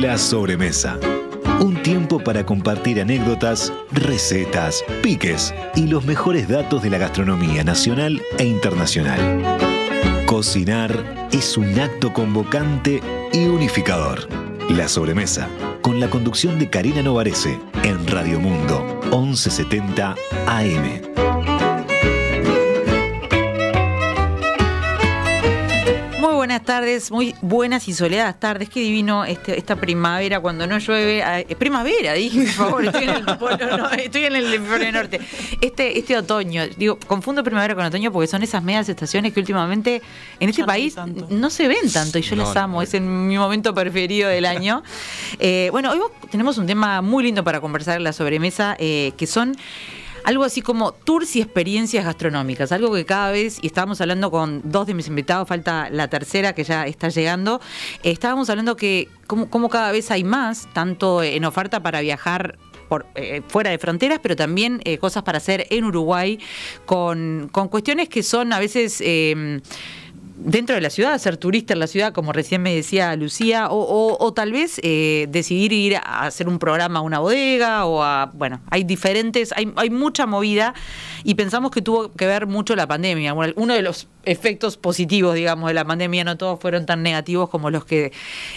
La sobremesa. Un tiempo para compartir anécdotas, recetas, piques y los mejores datos de la gastronomía nacional e internacional. Cocinar es un acto convocante y unificador. La sobremesa, con la conducción de Karina Novarese en Radio Mundo 1170 AM. tardes, muy buenas y soleadas tardes. Qué divino este, esta primavera cuando no llueve. Ah, eh, primavera, dije, por favor, estoy en el polo, norte. Este, este otoño, digo, confundo primavera con otoño porque son esas medias estaciones que últimamente en este país no, se ven tanto y yo las amo, es mi momento preferido del año. Eh, bueno, hoy tenemos un tema muy lindo para conversar en la sobremesa, eh, que son algo así como tours y experiencias gastronómicas, algo que cada vez, y estábamos hablando con dos de mis invitados, falta la tercera que ya está llegando, eh, estábamos hablando que como, cada vez hay más, tanto en oferta para viajar por, eh, fuera de fronteras, pero también eh, cosas para hacer en Uruguay, con, cuestiones que son a veces dentro de la ciudad, ser turista en la ciudad, como recién me decía Lucía, o, o, tal vez eh, decidir ir a hacer un programa a una bodega o a, bueno, hay diferentes, hay, hay mucha movida y pensamos que tuvo que ver mucho la pandemia. uno de los efectos positivos, digamos, de la pandemia, no todos fueron tan negativos como los que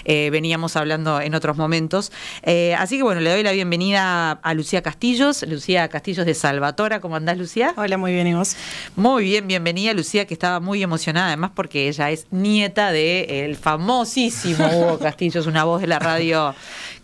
eh, veníamos hablando en otros momentos. Eh, así que bueno, le doy la bienvenida a Lucía Castillos, Lucía Castillos de Salvatora. ¿Cómo andás, Lucía? Hola, muy bien, ¿y vos? Muy bien, bienvenida, Lucía, que estaba muy emocionada, además, porque ella es nieta del el famosísimo Hugo Castillos, una voz de la radio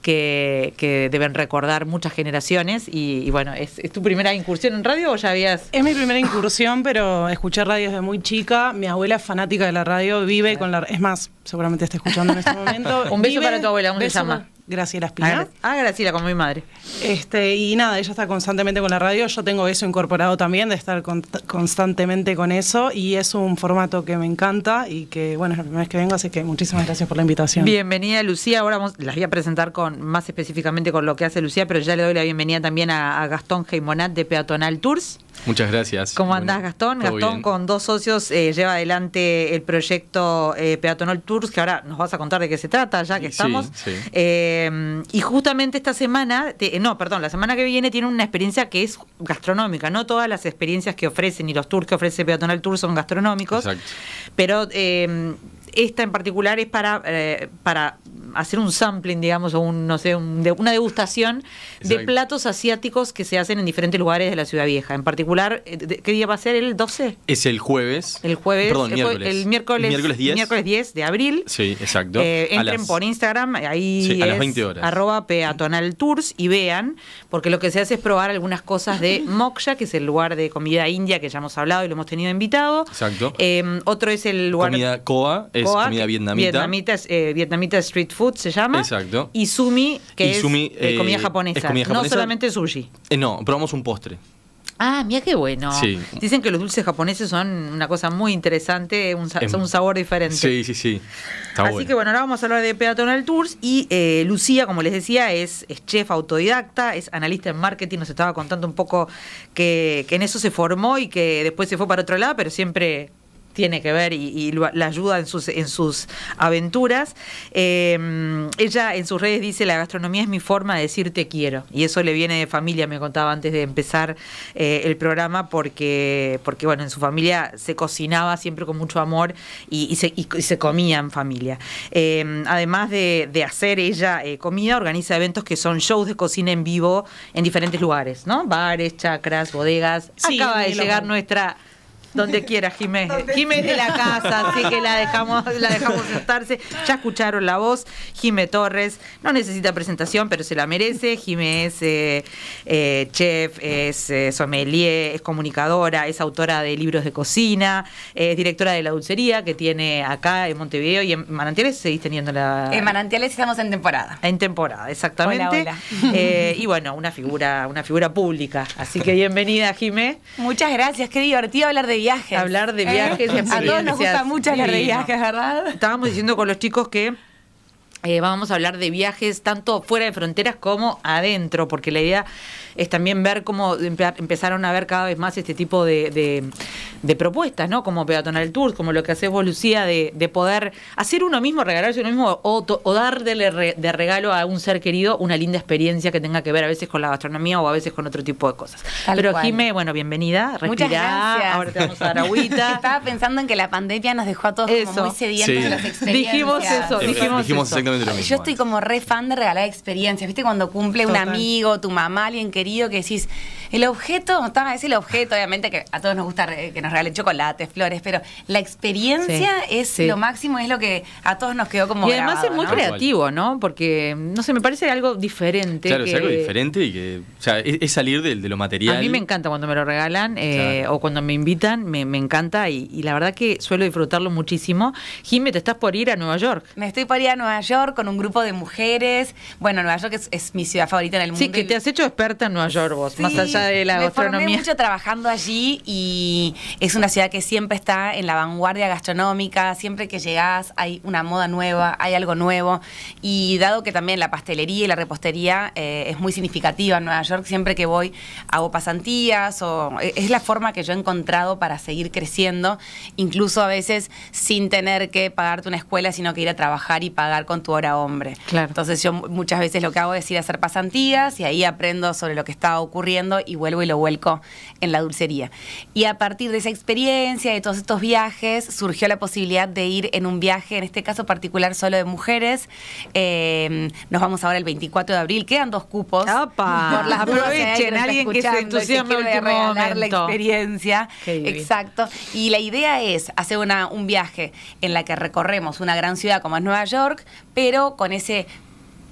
que, deben recordar muchas generaciones. Y, bueno, ¿es, tu primera incursión en radio o ya habías...? Es mi primera incursión, pero escuché radio desde muy chica. Mi abuela es fanática de la radio, vive con la... Es más, seguramente está escuchando en este momento. un beso para tu abuela, un beso más Graciela Espina. Ah, ah, Graciela, con mi madre. Este, y nada, ella está constantemente con la radio. Yo tengo eso incorporado también, de estar constantemente con eso. Y es un formato que me encanta y que, bueno, es la primera vez que vengo, así que muchísimas gracias por la invitación. Bienvenida, Lucía. Ahora las voy a presentar con más específicamente con lo que hace Lucía, pero ya le doy la bienvenida también a, Gastón Geimonat de Peatonal Tours. Muchas gracias. ¿Cómo andás, Gastón? Gastón, con dos socios, eh, lleva adelante el proyecto eh, Peatonal Tours, que ahora nos vas a contar de qué se trata, ya que estamos. Sí. Eh, Em, y justamente esta semana, eh, no, perdón, la semana que viene tiene una experiencia que es gastronómica. No todas las experiencias que ofrecen y los tours que ofrece Peatonal Tour son gastronómicos. Pero eh, esta en particular es para, eh, para hacer un sampling, digamos, o un, no sé, de, una degustación de platos asiáticos que se hacen en diferentes lugares de la Ciudad Vieja. En particular, eh, ¿qué día va a ser? ¿El 12? Es el jueves. El jueves. el, miércoles. El miércoles, 10. de abril. Sí, exacto. Eh, entren por Instagram, ahí a las 20 horas. arroba peatonal y vean, porque lo que se hace es probar algunas cosas de Moksha, que es el lugar de comida india que ya hemos hablado y lo hemos tenido invitado. Exacto. otro es el lugar... Comida Koa, es comida vietnamita. Eh, vietnamita, Street Food se llama. Exacto. Y Sumi, que eh, eh, es, comida japonesa. comida japonesa. No solamente sushi. no, probamos un postre. Ah, mira qué bueno. Dicen que los dulces japoneses son una cosa muy interesante, un, son un sabor diferente. Sí, sí, sí. Así que bueno, ahora vamos a hablar de Peatonal Tours y Lucía, como les decía, es, chef autodidacta, es analista en marketing, nos estaba contando un poco que, en eso se formó y que después se fue para otro lado, pero siempre tiene que ver y, la ayuda en sus, en sus aventuras. Em, ella en sus redes dice, la gastronomía es mi forma de decir te quiero. Y eso le viene de familia, me contaba antes de empezar eh, el programa, porque, porque bueno, en su familia se cocinaba siempre con mucho amor y, se, y se, comía en familia. Em, además de, hacer ella eh, comida, organiza eventos que son shows de cocina en vivo en diferentes lugares, ¿no? Bares, chacras, bodegas. Acaba de llegar nuestra donde quiera, Jimé. Jimé de la casa, así que la dejamos, la dejamos sentarse. Ya escucharon la voz. Jimé Torres, no necesita presentación, pero se la merece. Jimé es eh, eh, chef, es eh, sommelier, es comunicadora, es autora de libros de cocina, es directora de la dulcería que tiene acá en Montevideo y en Manantiales seguís teniendo la. En Manantiales estamos en temporada. En temporada, exactamente. y bueno, una figura, una figura pública. Así que bienvenida, Jimé. Muchas gracias, qué divertido hablar de viajes. Hablar de viajes. ¿Eh? A todos nos gusta mucho hablar de viajes, ¿verdad? Estábamos diciendo con los chicos que eh, vamos a hablar de viajes tanto fuera de fronteras como adentro, porque la idea es también ver cómo empezaron a ver cada vez más este tipo de, propuestas, ¿no? Como Peatonal Tours, como lo que haces vos, Lucía, de, poder hacer uno mismo, regalarse uno mismo o, darle de regalo a un ser querido una linda experiencia que tenga que ver a veces con la gastronomía o a veces con otro tipo de cosas. Pero Jimé, bueno, bienvenida, respirá, ahora te vamos a dar agüita. Estaba pensando en que la pandemia nos dejó a todos Como muy sedientos de las experiencias. Dijimos eso, eh, dijimos, exactamente lo mismo. Yo estoy como re fan de regalar experiencias, ¿viste? Cuando cumple un amigo, tu mamá, alguien querido que decís, el objeto, estaba es el objeto, obviamente, que a todos nos gusta que nos regalen chocolates, flores, pero la experiencia es lo máximo, es lo que a todos nos quedó como. Y además es muy creativo, ¿no? Porque, no sé, me parece algo diferente. Claro, es algo diferente y que. O sea, es, salir de, lo material. A mí me encanta cuando me lo regalan eh, o cuando me invitan, me, encanta y, la verdad que suelo disfrutarlo muchísimo. Jimmy te estás por ir a Nueva York. Me estoy por ir a Nueva York con un grupo de mujeres. Bueno, Nueva York es, mi ciudad favorita en el mundo. Sí, que te has hecho experta en Nueva York vos, más allá la Me Formé mucho trabajando allí y es una ciudad que siempre está en la vanguardia gastronómica, siempre que llegás hay una moda nueva, hay algo nuevo y dado que también la pastelería y la repostería eh, es muy significativa en Nueva York, siempre que voy hago pasantías o eh, es la forma que yo he encontrado para seguir creciendo, incluso a veces sin tener que pagarte una escuela, sino que ir a trabajar y pagar con tu hora hombre. Claro. Entonces yo muchas veces lo que hago es ir a hacer pasantías y ahí aprendo sobre lo que está ocurriendo y vuelvo y lo vuelco en la dulcería. Y a partir de esa experiencia, de todos estos viajes, surgió la posibilidad de ir en un viaje, en este caso particular solo de mujeres. Em, nos vamos ahora el 24 de abril, quedan dos cupos. ¡Apa! Por las Aprovechen, alguien que se entusiasme que último la experiencia. Exacto. Y la idea es hacer una, un viaje en la que recorremos una gran ciudad como es Nueva York, pero con ese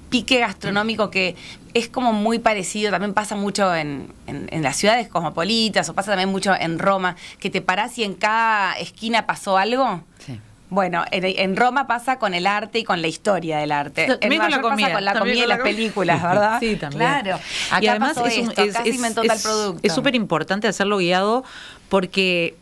pique gastronómico que es como muy parecido, también pasa mucho en, las ciudades cosmopolitas o pasa también mucho en Roma, que te parás y en cada esquina pasó algo. Bueno, en, Roma pasa con el arte y con la historia del arte. También en con la comida, pasa con la comida y las películas, ¿verdad? sí, también. Claro. además es, es, producto. Es súper importante hacerlo guiado porque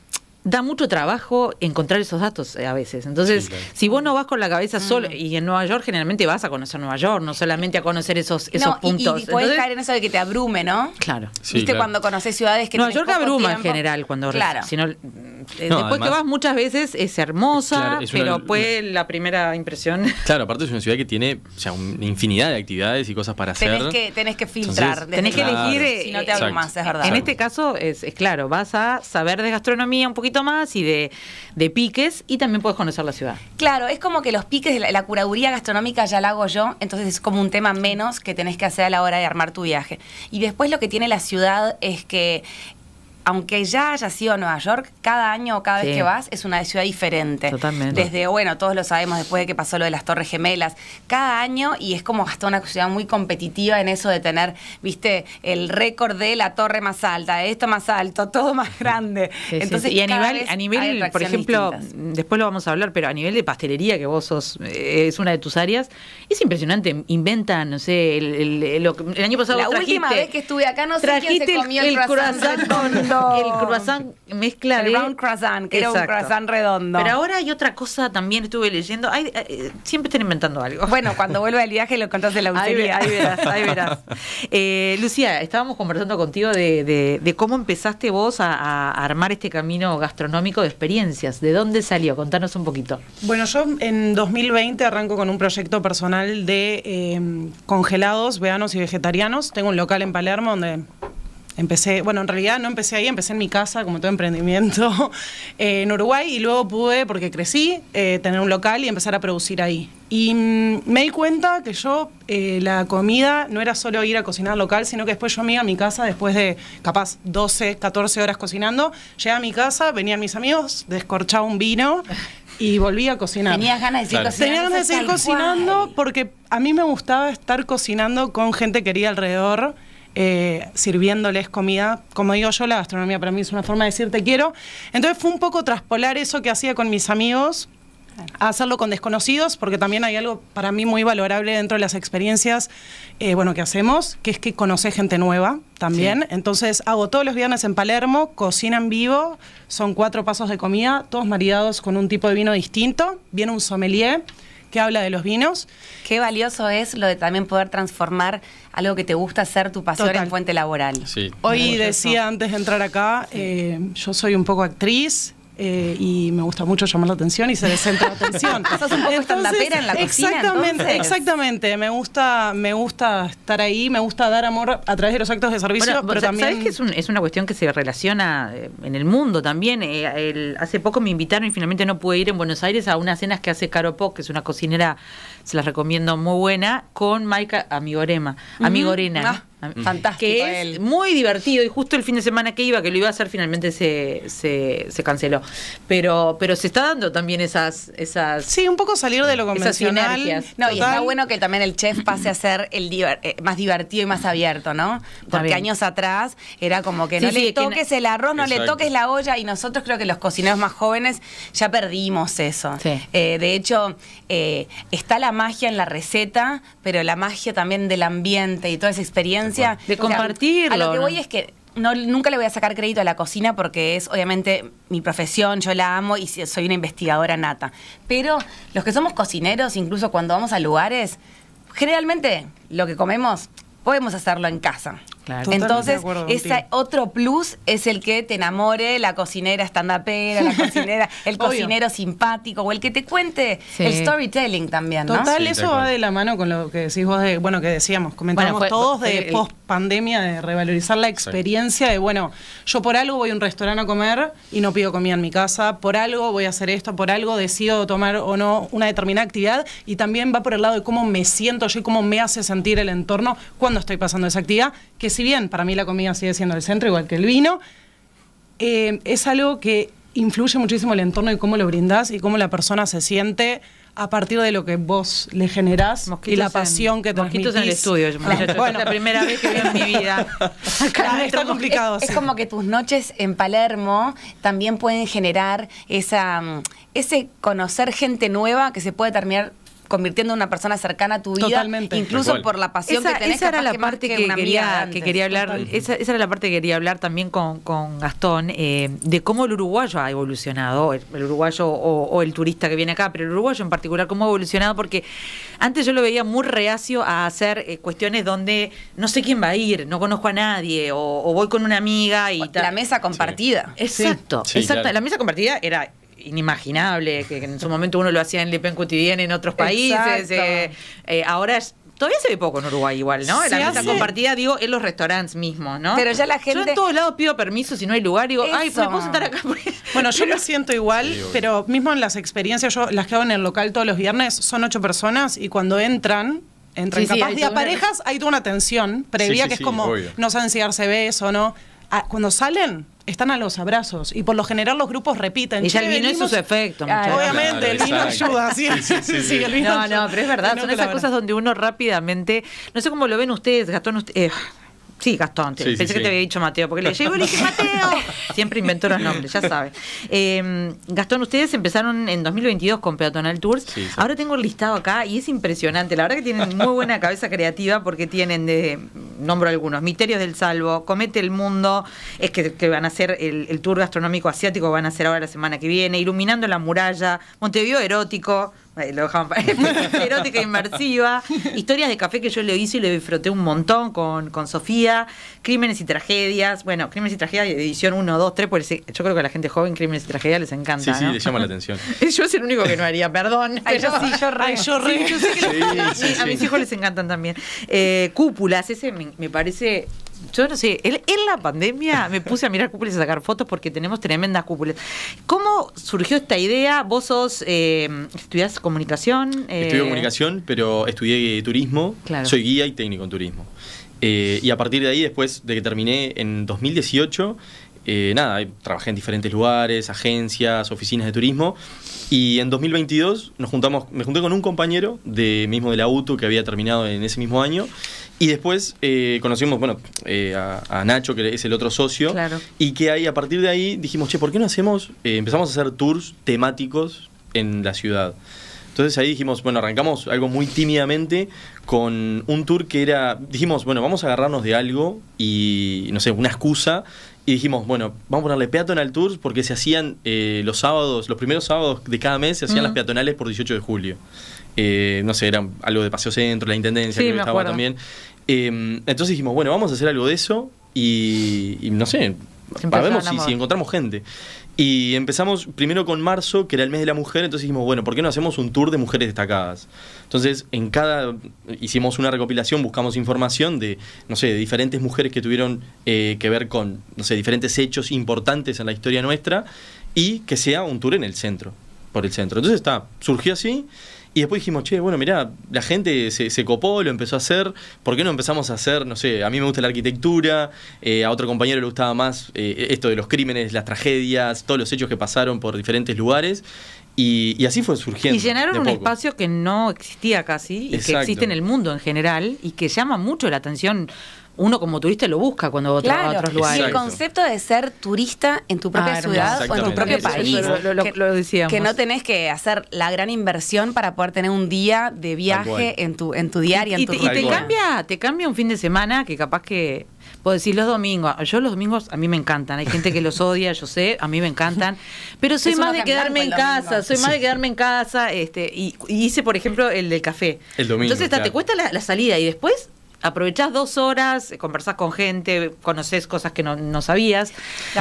da mucho trabajo encontrar esos datos eh, a veces. Entonces, si vos no vas con la cabeza mm. solo, y en Nueva York generalmente vas a conocer Nueva York, no solamente a conocer esos, esos puntos. Y, puedes caer en eso de que te abrume, ¿no? Claro. Viste cuando conoces ciudades que Nueva York abruma en general cuando claro. Eh, después que vas muchas veces es hermosa, pero fue la primera impresión. Claro, aparte es una ciudad que tiene una infinidad de actividades y cosas para tenés hacer. Que, tenés que filtrar, tenés que elegir eh, si no te abrumas, es verdad. En este caso es claro, vas a saber de gastronomía un poquito más y de, piques y también puedes conocer la ciudad. Claro, es como que los piques, la, la curaduría gastronómica ya la hago yo, entonces es como un tema menos que tenés que hacer a la hora de armar tu viaje. Y después lo que tiene la ciudad es que aunque ya haya sido Nueva York, cada año o cada vez que vas es una ciudad diferente. Totalmente. Desde, bueno, todos lo sabemos después de que pasó lo de las Torres Gemelas, cada año y es como hasta una ciudad muy competitiva en eso de tener, viste, el récord de la torre más alta, de esto más alto, todo más grande. Entonces, y a nivel, a nivel por ejemplo, después lo vamos a hablar, pero a nivel de pastelería, que vos sos, eh, es una de tus áreas, es impresionante. Inventan, no sé, el, año pasado. La última vez que estuve acá, no sé quién se comió el, croissant, El croissant mezcla el round croissant, que era un croissant redondo. Pero ahora hay otra cosa también, estuve leyendo. Eh, eh, siempre están inventando algo. Bueno, cuando vuelva el viaje lo contás de la Ahí, verás, ahí verás. Eh, Lucía, estábamos conversando contigo de, cómo empezaste vos a, armar este camino gastronómico de experiencias. ¿De dónde salió? Contanos un poquito. Bueno, yo en 2020 arranco con un proyecto personal de congelados veganos y vegetarianos. Tengo un local en Palermo donde Empecé, bueno, en realidad no empecé ahí, empecé en mi casa, como todo emprendimiento, eh, en Uruguay, y luego pude, porque crecí, eh, tener un local y empezar a producir ahí. Y mm, me di cuenta que yo, eh, la comida no era solo ir a cocinar local, sino que después yo me iba a mi casa, después de capaz 12, 14 horas cocinando, llegué a mi casa, venían mis amigos, descorchaba un vino y volví a cocinar. Tenías ganas de seguir cocinando. Tenía ganas de seguir cocinando porque a mí me gustaba estar cocinando con gente querida alrededor eh, sirviéndoles comida. Como digo yo, la gastronomía para mí es una forma de decir te quiero. Entonces fue un poco traspolar eso que hacía con mis amigos hacerlo con desconocidos, porque también hay algo para mí muy valorable dentro de las experiencias eh, bueno, que hacemos, que es que conoce gente nueva también. Entonces hago todos los viernes en Palermo, cocina en vivo, son cuatro pasos de comida, todos maridados con un tipo de vino distinto, viene un sommelier que habla de los vinos. Qué valioso es lo de también poder transformar algo que te gusta ser tu pasión en fuente laboral. Hoy decía antes de entrar acá, eh, yo soy un poco actriz, eh, y me gusta mucho llamar la atención y se el la atención. Estás un poco en la cocina, Exactamente, exactamente. Me gusta, me gusta estar ahí, me gusta dar amor a través de los actos de servicio, pero también... ¿Sabés que es, una cuestión que se relaciona eh, en el mundo también? Eh, hace poco me invitaron y finalmente no pude ir en Buenos Aires a unas cenas que hace Caro Poc, que es una cocinera, se las recomiendo, muy buena, con Maika Amigorema, Amigorena. Ah. Fantástico. Que muy divertido y justo el fin de semana que iba, que lo iba a hacer, finalmente se, canceló. Pero, pero se está dando también esas, esas. Sí, un poco salir de lo convencional. No, y está bueno que también el chef pase a ser el eh, más divertido y más abierto, ¿no? Porque años atrás era como que no le toques el arroz, no le toques la olla, y nosotros creo que los cocineros más jóvenes ya perdimos eso. Eh, de hecho, eh, está la magia en la receta, pero la magia también del ambiente y toda esa experiencia de compartir a lo que voy es que nunca le voy a sacar crédito a la cocina porque es obviamente mi profesión, yo la amo y soy una investigadora nata. Pero los que somos cocineros, incluso cuando vamos a lugares, generalmente lo que comemos podemos hacerlo en casa. Entonces, ese otro plus es el que te enamore la cocinera estandapera, la cocinera, el cocinero simpático o el que te cuente el storytelling también, Total, eso va de la mano con lo que decís vos de, bueno, que decíamos, comentamos todos de post pandemia de revalorizar la experiencia de, bueno, yo por algo voy a un restaurante a comer y no pido comida en mi casa, por algo voy a hacer esto, por algo decido tomar o no una determinada actividad y también va por el lado de cómo me siento yo y cómo me hace sentir el entorno cuando estoy pasando esa actividad que si bien para mí la comida sigue siendo el centro, igual que el vino, eh, es algo que influye muchísimo el entorno y cómo lo brindás y cómo la persona se siente a partir de lo que vos le generás y la pasión que transmitís. Mosquitos en el estudio, yo me es la primera vez que veo en mi vida. está complicado. Es, como que tus noches en Palermo también pueden generar esa, mm, ese conocer gente nueva que se puede terminar convirtiendo en una persona cercana a tu vida, Totalmente. incluso por la pasión esa, que tenés. Esa era la parte que, quería, hablar, esa, era la parte que quería hablar también con, con Gastón, eh, de cómo el uruguayo ha evolucionado, el, uruguayo o, el turista que viene acá, pero el uruguayo en particular, cómo ha evolucionado, porque antes yo lo veía muy reacio a hacer eh, cuestiones donde no sé quién va a ir, no conozco a nadie, o, voy con una amiga y tal. La mesa compartida. Exacto, exacto. La mesa compartida era inimaginable, que, en su momento uno lo hacía en Le Pen en otros países. Eh, eh, ahora Todavía se ve poco en Uruguay igual, ¿no? la compartida, digo, en los restaurantes mismos, ¿no? Pero ya la gente... Yo en todos lados pido permiso si no hay lugar, digo, ay, puedo sentar acá. bueno, yo lo siento igual, pero mismo en las experiencias, yo las que hago en el local todos los viernes, son ocho personas y cuando entran, entran capaz de parejas, hay toda una tensión previa que es como no saben si darse beso o no. Ah, cuando salen, están a los abrazos. Y por lo general los grupos repiten. Y ya el vino es sus efectos. Obviamente, el vino ayuda. Sí, sí, sí, no, no, pero es verdad. Son esas cosas donde uno rápidamente. No sé cómo lo ven ustedes, Gastón. Eh, Sí, Gastón. pensé que te había dicho Mateo, porque le llegó y le dije, Mateo. Siempre inventó los nombres, ya sabes. Em, Gastón, ustedes empezaron en 2022 con Peatonal Tours. Ahora tengo el listado acá y es impresionante. La verdad que tienen muy buena cabeza creativa porque tienen, de, nombro algunos, Misterios del Salvo, Comete el Mundo, es que, van a hacer el, el, tour gastronómico asiático, van a hacer ahora la semana que viene, Iluminando la Muralla, Montevideo Erótico lo erótica inmersiva, historias de café que yo le hice y le disfruté un montón con, con Sofía, Crímenes y Tragedias, bueno, Crímenes y Tragedias, edición 1, 2, 3, yo creo que a la gente joven Crímenes y Tragedias les encanta. Sí, sí, les llama la atención. yo es el único que no haría, perdón. que sí, a mis hijos les encantan también. Eh, cúpulas, ese me, me parece yo no sé, en, la pandemia me puse a mirar cúpulas y a sacar fotos porque tenemos tremendas cúpulas. ¿Cómo surgió esta idea? ¿Vos sos, eh, estudiás comunicación? Eh... comunicación, pero estudié turismo, soy guía y técnico en turismo. Eh, y a partir de ahí, después de que terminé en 2018, eh, nada, eh, trabajé en diferentes lugares, agencias, oficinas de turismo. Y en 2022 nos juntamos, me junté con un compañero de mismo de la UTU que había terminado en ese mismo año. Y después eh, conocimos, bueno, a, Nacho, que es el otro socio. Y que ahí, a partir de ahí, dijimos, che, ¿por qué no hacemos? empezamos a hacer tours temáticos en la ciudad. Entonces ahí dijimos, bueno, arrancamos algo muy tímidamente con un tour que era, dijimos, bueno, vamos a agarrarnos de algo y, no sé, una excusa. Y dijimos, bueno, vamos a ponerle peatonal tours porque se hacían eh, los sábados, los primeros sábados de cada mes se hacían las mm. peatonales por 18 de julio. Eh, no sé, era algo de Paseo Centro, la Intendencia, que estaba también. Em, entonces dijimos, bueno, vamos a hacer algo de eso y, no sé, para si, si encontramos gente. Y empezamos primero con marzo, que era el mes de la mujer, entonces dijimos, bueno, ¿por qué no hacemos un tour de mujeres destacadas? Entonces, en cada, hicimos una recopilación, buscamos información de, no sé, de diferentes mujeres que tuvieron eh, que ver con, no sé, diferentes hechos importantes en la historia nuestra y que sea un tour en el centro, por el centro. Entonces, está, surgió así y después dijimos, che, bueno, mira la gente se, copó, lo empezó a hacer, ¿por qué no empezamos a hacer, no sé, a mí me gusta la arquitectura, eh, a otro compañero le gustaba más eh, esto de los crímenes, las tragedias, todos los hechos que pasaron por diferentes lugares? Y, así fue surgiendo. Y llenaron un espacio que no existía casi, y que existe en el mundo en general, y que llama mucho la atención uno como turista lo busca cuando va a otros lugares. Y el concepto de ser turista en tu propia ah, ciudad o en tu propio país. Lo, decíamos. que no tenés que hacer la gran inversión para poder tener un día de viaje en tu, en tu diaria, y, en tu y te cambia, te cambia un fin de semana que capaz que Puedo decir los domingos. Ah, yo los domingos a mí me encantan. Hay gente que los odia, yo sé, a mí me encantan. Pero soy más de quedarme en casa, soy más de quedarme en casa. Este, y, hice, por ejemplo, el del café. El domingo. Entonces, te cuesta la, salida y después aprovechás dos horas, eh, conversás con gente, conoces cosas que no, sabías.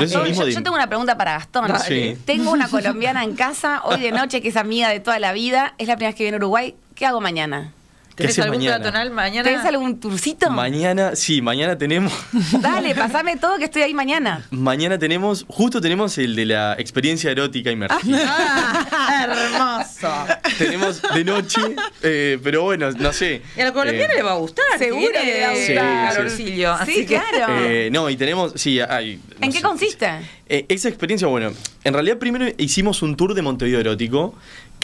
yo, tengo una pregunta para Gastón. Eh, tengo una colombiana en casa hoy de noche que es amiga de toda la vida, es la primera vez que viene a Uruguay. ¿Qué hago mañana? ¿Tenés algún mañana? peatonal mañana? ¿Tenés algún turcito? Mañana, sí, mañana tenemos. Dale, pasame todo que estoy ahí mañana. Mañana tenemos, justo tenemos el de la experiencia erótica inmersiva. Ah. ah, hermoso. Tenemos de noche, eh, pero bueno, no sé. Y a eh, le va a gustar. Seguro le va a gustar. Sí, sí. Así que, claro. Eh, no, y tenemos, sí, hay. ¿En qué consiste? esa experiencia, bueno, en realidad primero hicimos un tour de Montevideo erótico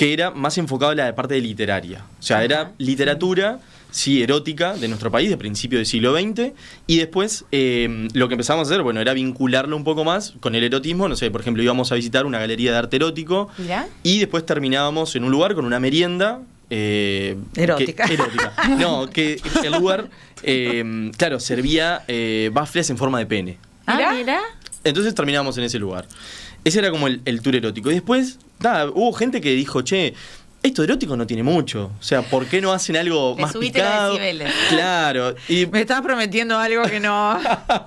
que era más enfocado a la parte literaria. O sea, era literatura, sí, erótica de nuestro país, de principio del siglo XX, y después em, lo que empezamos a hacer, bueno, era vincularlo un poco más con el erotismo, no sé, por ejemplo, íbamos a visitar una galería de arte erótico, y después terminábamos en un lugar con una merienda, eh, erótica. No, que el lugar, em, claro, servía eh, bafles en forma de pene. Ah, mira. Entonces terminábamos en ese lugar. Ese era como el, tour erótico. Y después, hubo gente que dijo, che, esto erótico no tiene mucho. O sea, ¿por qué no hacen algo más picado? claro. Y... Me estás prometiendo algo que no.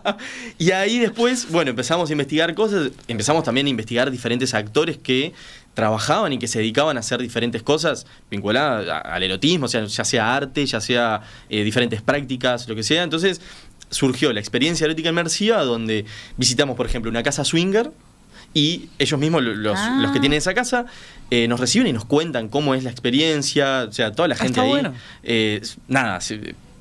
y ahí después, bueno, empezamos a investigar cosas. Empezamos también a investigar diferentes actores que trabajaban y que se dedicaban a hacer diferentes cosas vinculadas al erotismo, o sea, ya sea arte, ya sea eh, diferentes prácticas, lo que sea. Entonces surgió la experiencia erótica inmersiva donde visitamos, por ejemplo, una casa swinger, y ellos mismos, los, que ah. tienen esa casa, eh, nos reciben y nos cuentan cómo es la experiencia, o sea, toda la ah, gente ahí. Bueno. Eh, nada,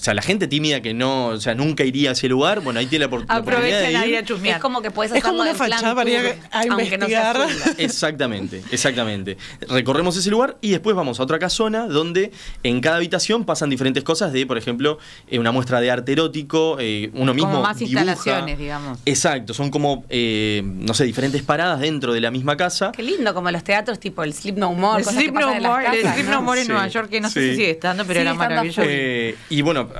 o sea, la gente tímida que no, o sea, nunca iría a ese lugar, bueno, ahí tiene la, oportunidad de ir. A es como que puedes Es como una fachada para ir a investigar. exactamente, exactamente. Recorremos ese lugar y después vamos a otra casona donde en cada habitación pasan diferentes cosas de, por ejemplo, eh, una muestra de arte erótico, eh, uno mismo como más instalaciones, digamos. Exacto, son como, eh, no sé, diferentes paradas dentro de la misma casa. Qué lindo, como los teatros tipo el Sleep No More. El Sleep No More, en Nueva York, que no sé si sigue estando, pero era maravilloso. y bueno,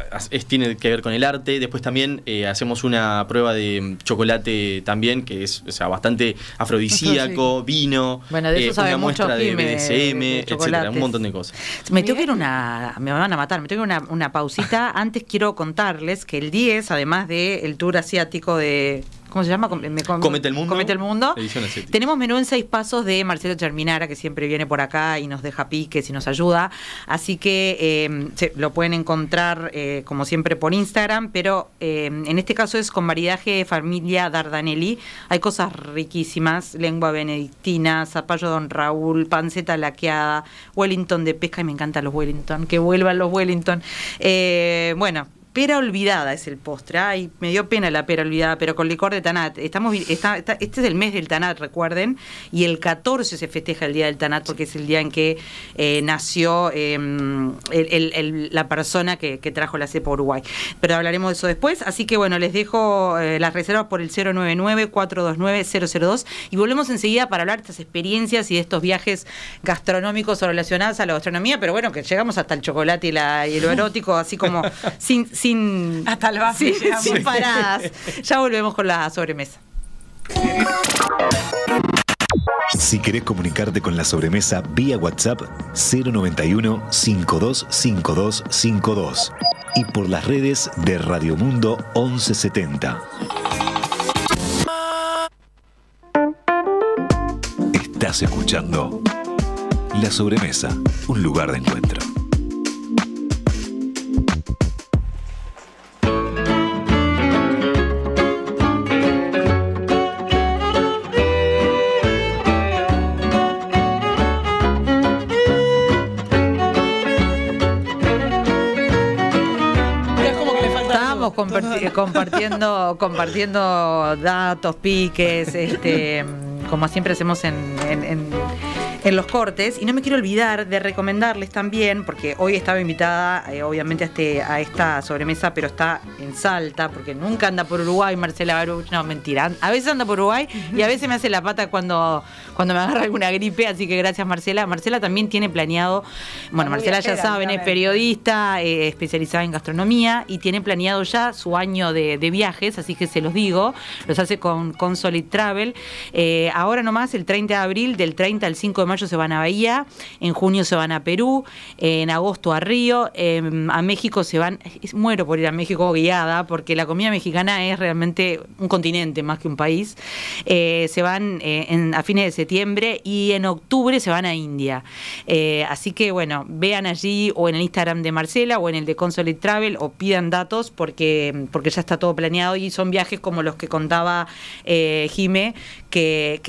tiene que ver con el arte. Después también eh, hacemos una prueba de mm, chocolate también, que es o sea, bastante afrodisíaco, vino, eh, una muestra de BDSM, etcétera, un montón de cosas. Me tengo que ir una, me van a matar, me tengo que ir una, una pausita. Antes quiero contarles que el 10, además del el tour asiático de ¿Cómo se llama? Comete el Mundo. Comete el Mundo. Tenemos menú en seis pasos de Marcelo Terminara, que siempre viene por acá y nos deja piques y nos ayuda. Así que em, lo pueden encontrar, eh, como siempre, por Instagram, pero em, en este caso es con de familia Dardanelli. Hay cosas riquísimas: lengua benedictina, zapallo Don Raúl, panceta laqueada, Wellington de pesca, y me encantan los Wellington, que vuelvan los Wellington. Eh, bueno. Pera olvidada es el postre. Ay, me dio pena la pera olvidada, pero con licor de Tanat. Estamos, este es el mes del Tanat, recuerden. Y el 14 se festeja el Día del Tanat porque es el día en que eh, nació em, la persona que, trajo la cepa a Uruguay. Pero hablaremos de eso después. Así que bueno, les dejo eh, las reservas por el 099-429-002. Y volvemos enseguida para hablar de estas experiencias y de estos viajes gastronómicos o relacionados a la gastronomía. Pero bueno, que llegamos hasta el chocolate y, y lo erótico, así como sin sin, Hasta el base, sin, paradas. Ya volvemos con la sobremesa. Si querés comunicarte con la sobremesa vía WhatsApp 091 525252 y por las redes de Radio Mundo 1170. Estás escuchando La Sobremesa, un lugar de encuentro. compartiendo, compartiendo datos, piques, este, como siempre hacemos en, en en los cortes. Y no me quiero olvidar de recomendarles también, porque hoy estaba invitada, eh, obviamente, a, este, a esta sobremesa, pero está en Salta, porque nunca anda por Uruguay, Marcela Baruch. No, mentira. A veces anda por Uruguay y a veces me hace la pata cuando, cuando me agarra alguna gripe, así que gracias, Marcela. Marcela también tiene planeado, bueno, Marcela ya saben, es periodista, eh, especializada en gastronomía y tiene planeado ya su año de, viajes, así que se los digo, los hace con, Solid Travel. Eh, ahora nomás, el 30 de abril, del 30 al 5 de marzo, mayo se van a Bahía, en junio se van a Perú, en agosto a Río, em, a México se van, muero por ir a México guiada, porque la comida mexicana es realmente un continente más que un país. Eh, se van eh, a fines de septiembre y en octubre se van a India. Eh, así que bueno, vean allí o en el Instagram de Marcela o en el de Consolid Travel o pidan datos porque, porque ya está todo planeado y son viajes como los que contaba Jime, que,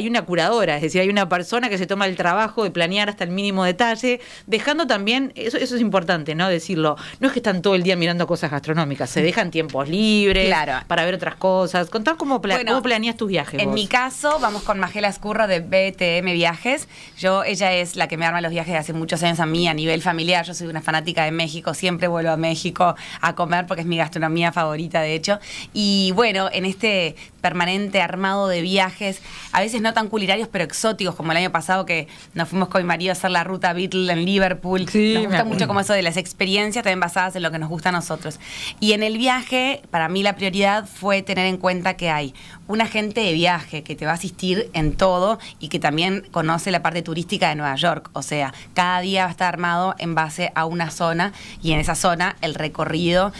hay una curadora, es decir, hay una parte persona que se toma el trabajo de planear hasta el mínimo detalle, dejando también, eso, eso es importante, ¿no? Decirlo, no es que están todo el día mirando cosas gastronómicas, se dejan tiempos libres para ver otras cosas. contar cómo, planeas tus viajes. En mi caso, vamos con Magela Escurra de BTM Viajes. Yo, ella es la que me arma los viajes de hace muchos años a mí, a nivel familiar. Yo soy una fanática de México, siempre vuelvo a México a comer porque es mi gastronomía favorita, de hecho. Y bueno, en este permanente armado de viajes, a veces no tan culinarios, pero exóticos como el año pasado que nos fuimos con mi marido a hacer la ruta Beatle en Liverpool. nos gusta mucho como eso de las experiencias también basadas en lo que nos gusta a nosotros. Y en el viaje, para mí la prioridad fue tener en cuenta que hay un agente de viaje que te va a asistir en todo y que también conoce la parte turística de Nueva York. O sea, cada día va a estar armado en base a una zona y en esa zona el recorrido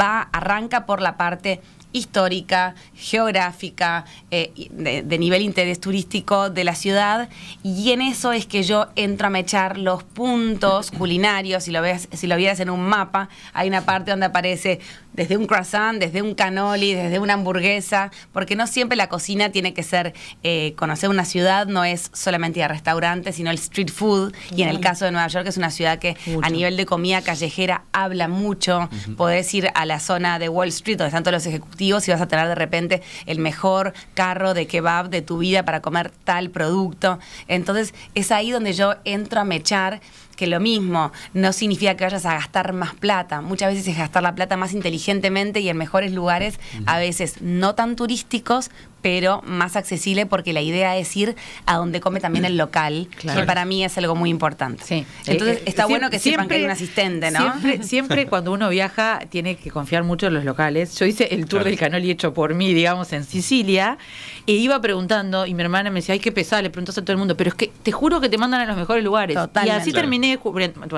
va, arranca por la parte histórica, geográfica, eh, de, nivel interés turístico de la ciudad. Y en eso es que yo entro a mechar los puntos culinarios. Si lo, si lo vieras en un mapa, hay una parte donde aparece desde un croissant, desde un canoli, desde una hamburguesa, porque no siempre la cocina tiene que ser, eh, conocer una ciudad no es solamente el restaurante, sino el street food, y en el caso de Nueva York es una ciudad que a nivel de comida callejera habla mucho, podés ir a la zona de Wall Street donde están todos los ejecutivos y vas a tener de repente el mejor carro de kebab de tu vida para comer tal producto, entonces es ahí donde yo entro a mechar que lo mismo no significa que vayas a gastar más plata. Muchas veces es gastar la plata más inteligentemente y en mejores lugares, a veces no tan turísticos, pero más accesible porque la idea es ir a donde come también el local, que para mí es algo muy importante. Entonces eh, eh, está bueno que siempre, sepan que hay un asistente, ¿no? Siempre, cuando uno viaja tiene que confiar mucho en los locales. Yo hice el tour del Canoli hecho por mí, digamos, en Sicilia, e iba preguntando y mi hermana me decía, ay, qué pesada, le preguntas a todo el mundo, pero es que te juro que te mandan a los mejores lugares. Y así terminé,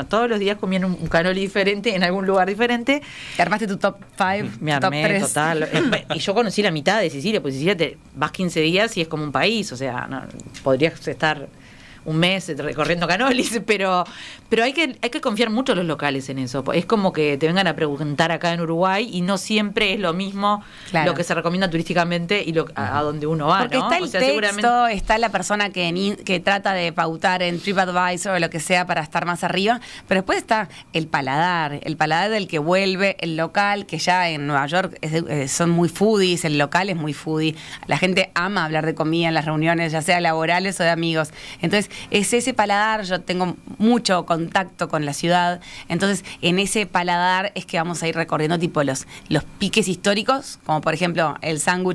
todos los días comiendo un, Canoli diferente, en algún lugar diferente. armaste tu top 5? Me armé, total. Eh, y yo conocí la mitad de Sicilia, pues Sicilia te vas 15 días y es como un país, o sea, no, podrías estar un mes recorriendo Canolis, pero, pero hay, que, hay que confiar mucho los locales en eso. Es como que te vengan a preguntar acá en Uruguay y no siempre es lo mismo lo que se recomienda turísticamente y lo, a, donde uno va. Porque está el está la persona que, que trata de pautar en TripAdvisor o lo que sea para estar más arriba, pero después está el paladar, el paladar del que vuelve, el local, que ya en Nueva York eh, son muy foodies, el local es muy foodie. La gente ama hablar de comida en las reuniones, ya sea laborales o de amigos. Entonces, es ese paladar, yo tengo mucho contacto con la ciudad, entonces en ese paladar es que vamos a ir recorriendo tipo los, los piques históricos, como por ejemplo el sándwich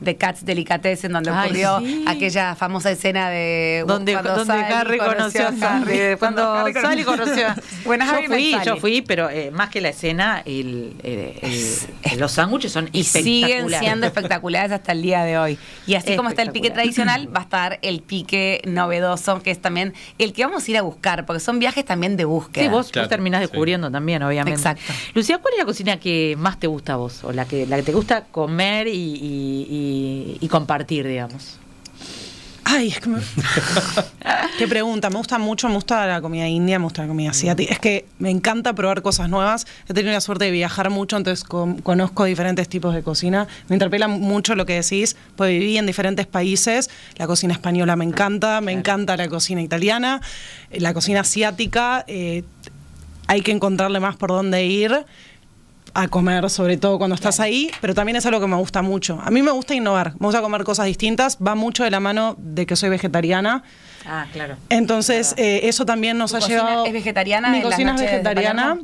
de Cats Delicatessen, donde ocurrió aquella famosa escena de uh, donde, cuando Harry conoció, a Sally cuando, Sally conoció a... yo fui, yo fui, pero eh, más que la escena, el, los sándwiches son y siguen siendo espectaculares hasta el día de hoy. Y así como está el pique tradicional, va a estar el pique novedoso que es también el que vamos a ir a buscar, porque son viajes también de búsqueda. Sí, vos, terminás descubriendo también, obviamente. Exacto. Lucía, ¿cuál es la cocina que más te gusta a vos? O la que, la que te gusta comer y, y, y, y compartir, digamos. Ay, es que me... qué pregunta. Me gusta mucho, me gusta la comida india, me gusta la comida asiática. Es que me encanta probar cosas nuevas. He tenido la suerte de viajar mucho, entonces conozco diferentes tipos de cocina. Me interpela mucho lo que decís, pues viví en diferentes países. La cocina española me encanta, me encanta la cocina italiana, la cocina asiática. Eh, hay que encontrarle más por dónde ir a comer, sobre todo cuando estás ahí, pero también es algo que me gusta mucho. A mí me gusta innovar, vamos a comer cosas distintas, va mucho de la mano de que soy vegetariana. Ah, claro. Entonces, eh, eso también nos ha llevado. ¿Es vegetariana? Mi cocina es vegetariana.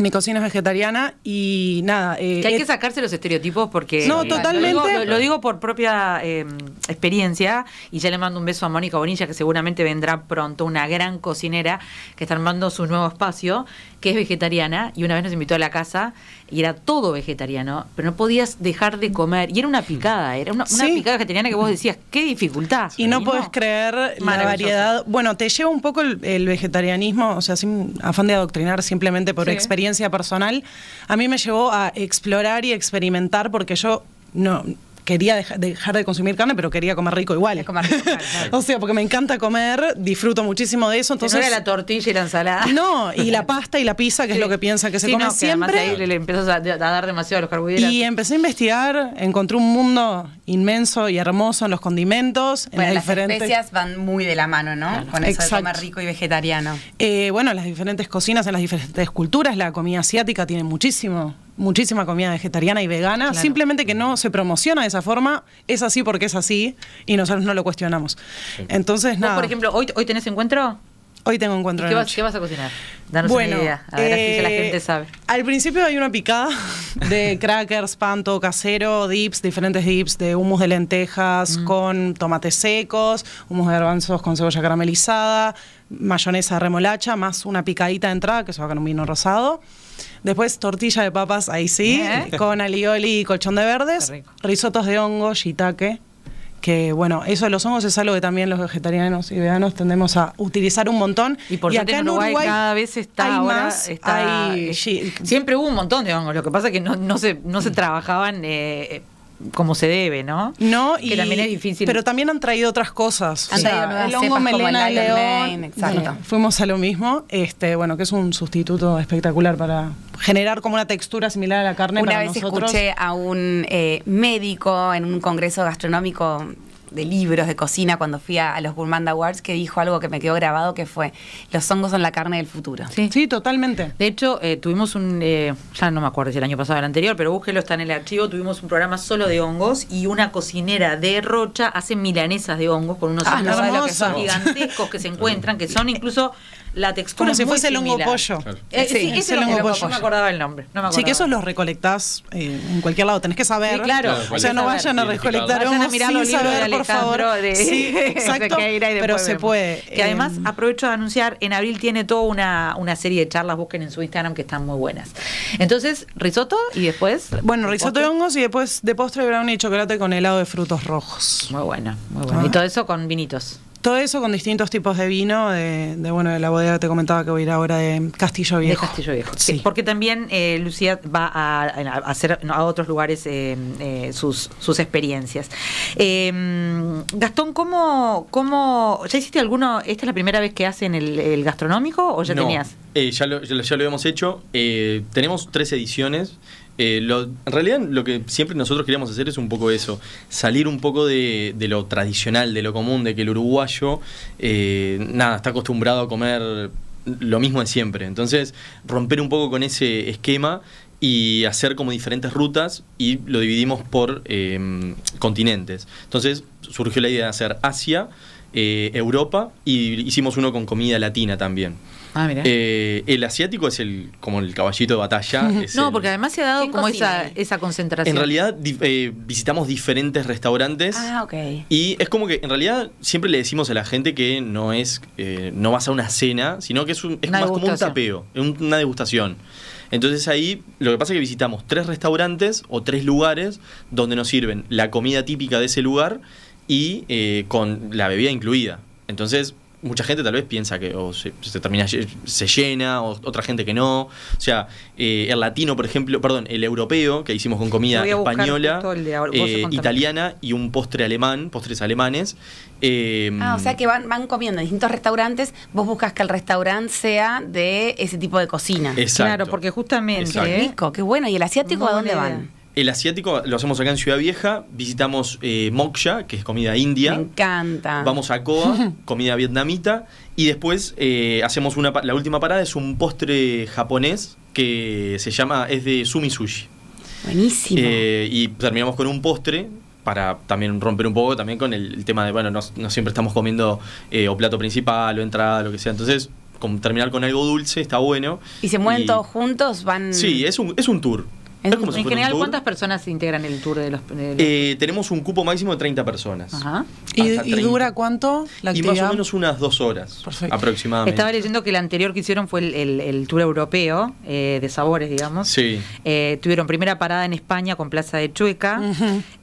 Mi cocina es vegetariana y nada. Eh, que hay eh, que sacarse los estereotipos porque. No, totalmente. Lo digo, por propia em, experiencia y ya le mando un beso a Mónica Bonilla, que seguramente vendrá pronto, una gran cocinera que está armando su nuevo espacio que es vegetariana, y una vez nos invitó a la casa y era todo vegetariano, pero no podías dejar de comer. Y era una picada, era una, picada vegetariana que vos decías, qué dificultad. Y no, puedes creer la variedad. Bueno, te lleva un poco el, vegetarianismo, o sea, sin afán de adoctrinar, simplemente por experiencia personal. A mí me llevó a explorar y experimentar porque yo no quería dejar de consumir carne, pero quería comer rico igual. Comer o sea, porque me encanta comer, disfruto muchísimo de eso. Entonces, no era la tortilla y la ensalada. No, y la pasta y la pizza, que es lo que piensa que se come siempre. ahí le, a, dar demasiado a los carbohidratos. Y empecé a investigar, encontré un mundo inmenso y hermoso en los condimentos. Bueno, las, especias van muy de la mano, ¿no? Con eso de comer rico y vegetariano. Eh, bueno, las diferentes cocinas, en las diferentes culturas, la comida asiática tiene muchísimo muchísima comida vegetariana y vegana, simplemente que no se promociona de esa forma, es así porque es así y nosotros no lo cuestionamos. Entonces, nada. por ejemplo, hoy, hoy tenés encuentro? Hoy tengo encuentro. ¿Qué, Vas, a cocinar? Danos una idea. A ver si la eh, gente sabe. Al principio hay una picada de crackers, panto, casero, dips, diferentes dips de humus de lentejas mm. con tomates secos, humus de garbanzos con cebolla caramelizada, mayonesa remolacha, más una picadita de entrada que se va con un vino rosado. Después tortilla de papas, ahí sí, con alioli y colchón de verdes, risotos de hongo, shiitake. Que bueno, eso de los hongos es algo que también los vegetarianos y veganos tendemos a utilizar un montón. Y por y acá en Uruguay, cada vez está más. siempre hubo un montón de hongos, lo que pasa es que no, se, no se trabajaban. Eh, como se debe, ¿no? No, y también es difícil. Pero también han traído otras cosas. Han el hongo melena de león. exacto. Fuimos a lo mismo, este, bueno, que es un sustituto espectacular para generar como una textura similar a la carne. Una vez escuché a un eh, médico en un congreso gastronómico de libros de cocina cuando fui a, los Burmanda Awards que dijo algo que me quedó grabado que fue los hongos son la carne del futuro. Sí, sí totalmente. De hecho, eh, tuvimos un, eh, ya no me acuerdo si el año pasado o el anterior, pero búsquelo, está en el archivo, tuvimos un programa solo de hongos y una cocinera de Rocha hace milanesas de hongos con unos ah, hongos gigantescos que se encuentran, que son incluso la textura. Como si fuese el hongo pollo. Eh, sí, sí, hongo pollo. No me acordaba el nombre. Sí, que esos los recolectás eh, en cualquier lado, tenés que saber. claro. O sea, no vayan a recolectar hongos a mirar los saber, por favor. sí, exacto, de pero se puede. Que además, eh. aprovecho de anunciar, en abril tiene toda una, una serie de charlas, busquen en su Instagram que están muy buenas. Entonces, risotto y después... Bueno, risotto de hongos y después de postre brownie y chocolate con helado de frutos rojos. Muy bueno, muy bueno. Ah. Y todo eso con vinitos. Todo eso con distintos tipos de vino, de, bueno, de la bodega te comentaba que voy a ir ahora de Castillo Viejo. De Castillo Viejo. Sí. Porque también eh, Lucía va a, hacer a otros lugares eh, eh, sus, experiencias. Em, Gastón, ¿cómo, ¿cómo, ya hiciste alguno? ¿Esta es la primera vez que hacen el, gastronómico o ya tenías? Eh, ya lo, ya, lo, hemos hecho. tenemos tres ediciones. Eh, en realidad lo que siempre nosotros queríamos hacer es un poco eso, salir un poco de, lo tradicional, de lo común, de que el uruguayo, eh, nada, está acostumbrado a comer lo mismo de siempre. Entonces, romper un poco con ese esquema y hacer como diferentes rutas y lo dividimos por eh, continentes. Entonces, surgió la idea de hacer Asia, eh, Europa y hicimos uno con comida latina también. Ah, eh, el asiático es el como el caballito de batalla. no, porque además se ha dado como esa, concentración. En realidad eh, visitamos diferentes restaurantes. Ah, ok. Y es como que en realidad siempre le decimos a la gente que no es no vas a una cena, sino que es, es más como un tapeo, una degustación. Entonces ahí lo que pasa es que visitamos tres restaurantes o tres lugares donde nos sirven la comida típica de ese lugar y eh, con la bebida incluida. Entonces, mucha gente tal vez piensa que se, termina se llena o otra gente que no o sea eh, el latino por ejemplo perdón el europeo que hicimos con comida española eh, italiana y un postre alemán postres alemanes em, ah, o sea que van, van comiendo en distintos restaurantes vos buscas que el restaurante sea de ese tipo de cocina claro porque justamente qué rico qué bueno y el asiático a dónde van el asiático lo hacemos acá en Ciudad Vieja, visitamos eh, Moksha, que es comida india. Me encanta. Vamos a Koa, comida vietnamita, y después eh, hacemos una, la última parada, es un postre japonés que se llama, es de sumi sushi. Buenísimo. Eh, y terminamos con un postre para también romper un poco también con el, tema de, bueno, no, siempre estamos comiendo o plato principal o entrada, lo que sea. Entonces, terminar con algo dulce está bueno. ¿Y se mueven todos juntos? van Sí, es un tour. En, general, ¿cuántas personas se integran el tour de los.? Eh, tenemos un cupo máximo de 30 personas. ¿Y, dura cuánto la actividad? Y más o menos unas dos horas aproximadamente. Estaba leyendo que el anterior que hicieron fue el, tour europeo eh, de sabores, digamos. Sí. Eh, tuvieron primera parada en España con Plaza de Chueca.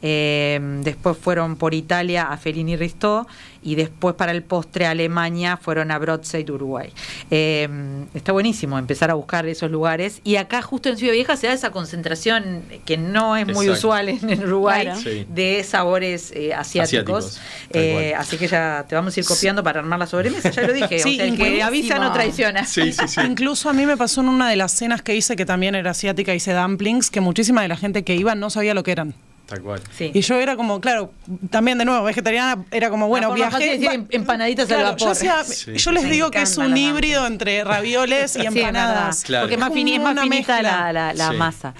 después fueron por Italia a Felini Ristó. Y después para el postre a Alemania fueron a Broadside, Uruguay. está buenísimo empezar a buscar esos lugares. Y acá, justo en Ciudad Vieja, se da esa concentración que no es muy usual en, Uruguay de sabores eh, asiáticos. Eh, así que ya te vamos a ir copiando para armar la sobremesa, ya lo dije. que avisa no traiciona. Incluso a mí me pasó en una de las cenas que hice, que también era asiática, hice dumplings, que muchísima de la gente que iba no sabía lo que eran. Tal cual. Y yo era como, claro, también de nuevo, vegetariana, era como, bueno, ah, viajé. empanaditas al vapor. Yo, les digo que es un híbrido entre ravioles y empanadas. Porque más es más finita la, la, la masa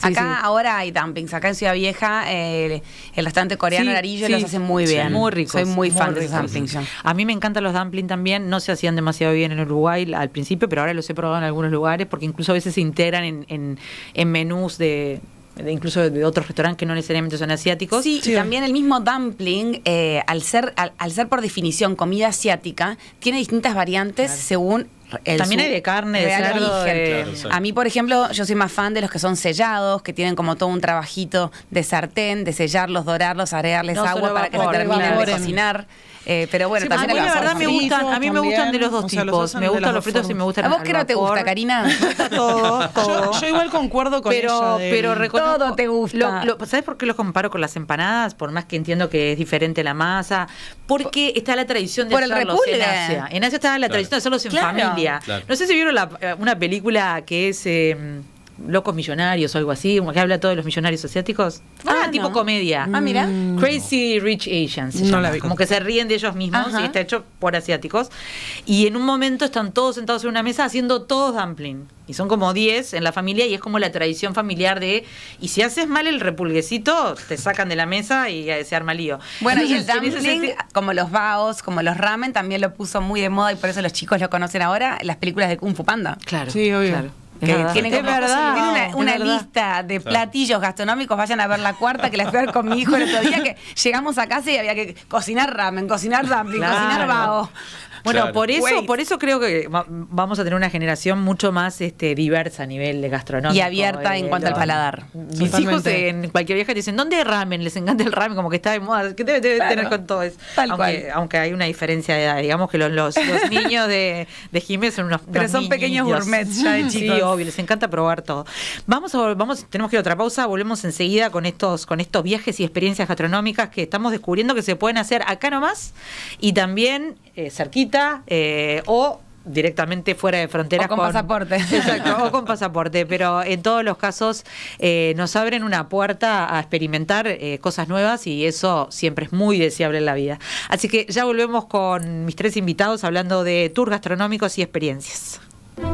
acá ahora hay dumplings. Acá en Ciudad Vieja, el, eh, el restaurante coreano Larillo los hace muy bien. muy rico Soy muy, fan de esos dumplings. A mí me encantan los dumplings también. No se hacían demasiado bien en Uruguay al principio, pero ahora los he probado en algunos lugares porque incluso a veces se integran en, en menús de incluso de otros restaurantes que no necesariamente son asiáticos. Sí, y también el mismo dumpling, eh, al, ser, al, ser por definición comida asiática, tiene distintas variantes según el también hay de carne, de cerdo. A mí, por ejemplo, yo soy más fan de los que son sellados, que tienen como todo un trabajito de sartén, de sellarlos, dorarlos, agregarles agua para que se terminen de cocinar. Eh, pero bueno, también a mí la verdad me gustan, a mí me gustan de los dos tipos. me gustan los fritos y me gustan los ¿A vos qué no te gusta, Karina? todo, todo. Yo, igual concuerdo con pero, ella todo te gusta. Lo, ¿Sabes por qué los comparo con las empanadas? Por más que entiendo que es diferente la masa. Porque está la tradición de hacerlos en Asia. En Asia está la tradición de hacerlos en familia. No sé si vieron la, eh, una película que es... Eh, Locos Millonarios o algo así, que habla todos los millonarios asiáticos. Ah, ah tipo comedia. Ah, mira. Mm. Crazy Rich Asians. Como que se ríen de ellos mismos y está hecho por asiáticos. Y en un momento están todos sentados en una mesa haciendo todos dumpling. Y son como 10 en la familia y es como la tradición familiar de, y si haces mal el repulguecito, te sacan de la mesa y eh, se arma lío. Bueno, y el dumpling, como los baos, como los ramen, también lo puso muy de moda y por eso los chicos lo conocen ahora, las películas de Kung Fu Panda. Claro. Sí, obvio. Claro que tiene, una, lista de platillos gastronómicos, vayan a ver la cuarta que la fui con mi hijo el otro día que llegamos a casa y había que cocinar ramen, cocinar dumpling, cocinar bao bueno, por eso, por eso creo que vamos a tener una generación mucho más este, diversa a nivel de gastronomía. Y abierta en cuanto al paladar. Mis hijos en cualquier viaje dicen, ¿dónde ramen? Les encanta el ramen, como que está de moda. ¿Qué debe, tener con todo eso? aunque, aunque hay una diferencia de edad, digamos que los, niños de, de Jiménez son unos. Pero son pequeños gourmets ya de chicos. obvio, les encanta probar todo. Vamos a, vamos, tenemos que ir a otra pausa, volvemos enseguida con estos, con estos viajes y experiencias gastronómicas que estamos descubriendo que se pueden hacer acá nomás y también eh, cerquita eh, o directamente fuera de frontera con, pasaporte. Exacto, o con pasaporte. Pero en todos los casos eh, nos abren una puerta a experimentar eh, cosas nuevas y eso siempre es muy deseable en la vida. Así que ya volvemos con mis tres invitados hablando de tours gastronómicos y experiencias.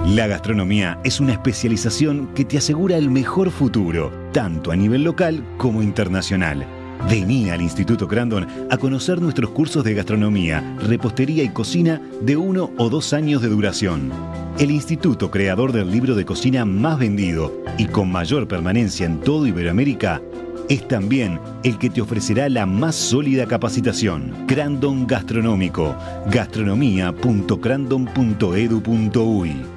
La gastronomía es una especialización que te asegura el mejor futuro, tanto a nivel local como internacional. Vení al Instituto Crandon a conocer nuestros cursos de gastronomía, repostería y cocina de uno o dos años de duración. El instituto creador del libro de cocina más vendido y con mayor permanencia en todo Iberoamérica es también el que te ofrecerá la más sólida capacitación. Crandon Gastronómico, gastronomía.crandon.edu.uy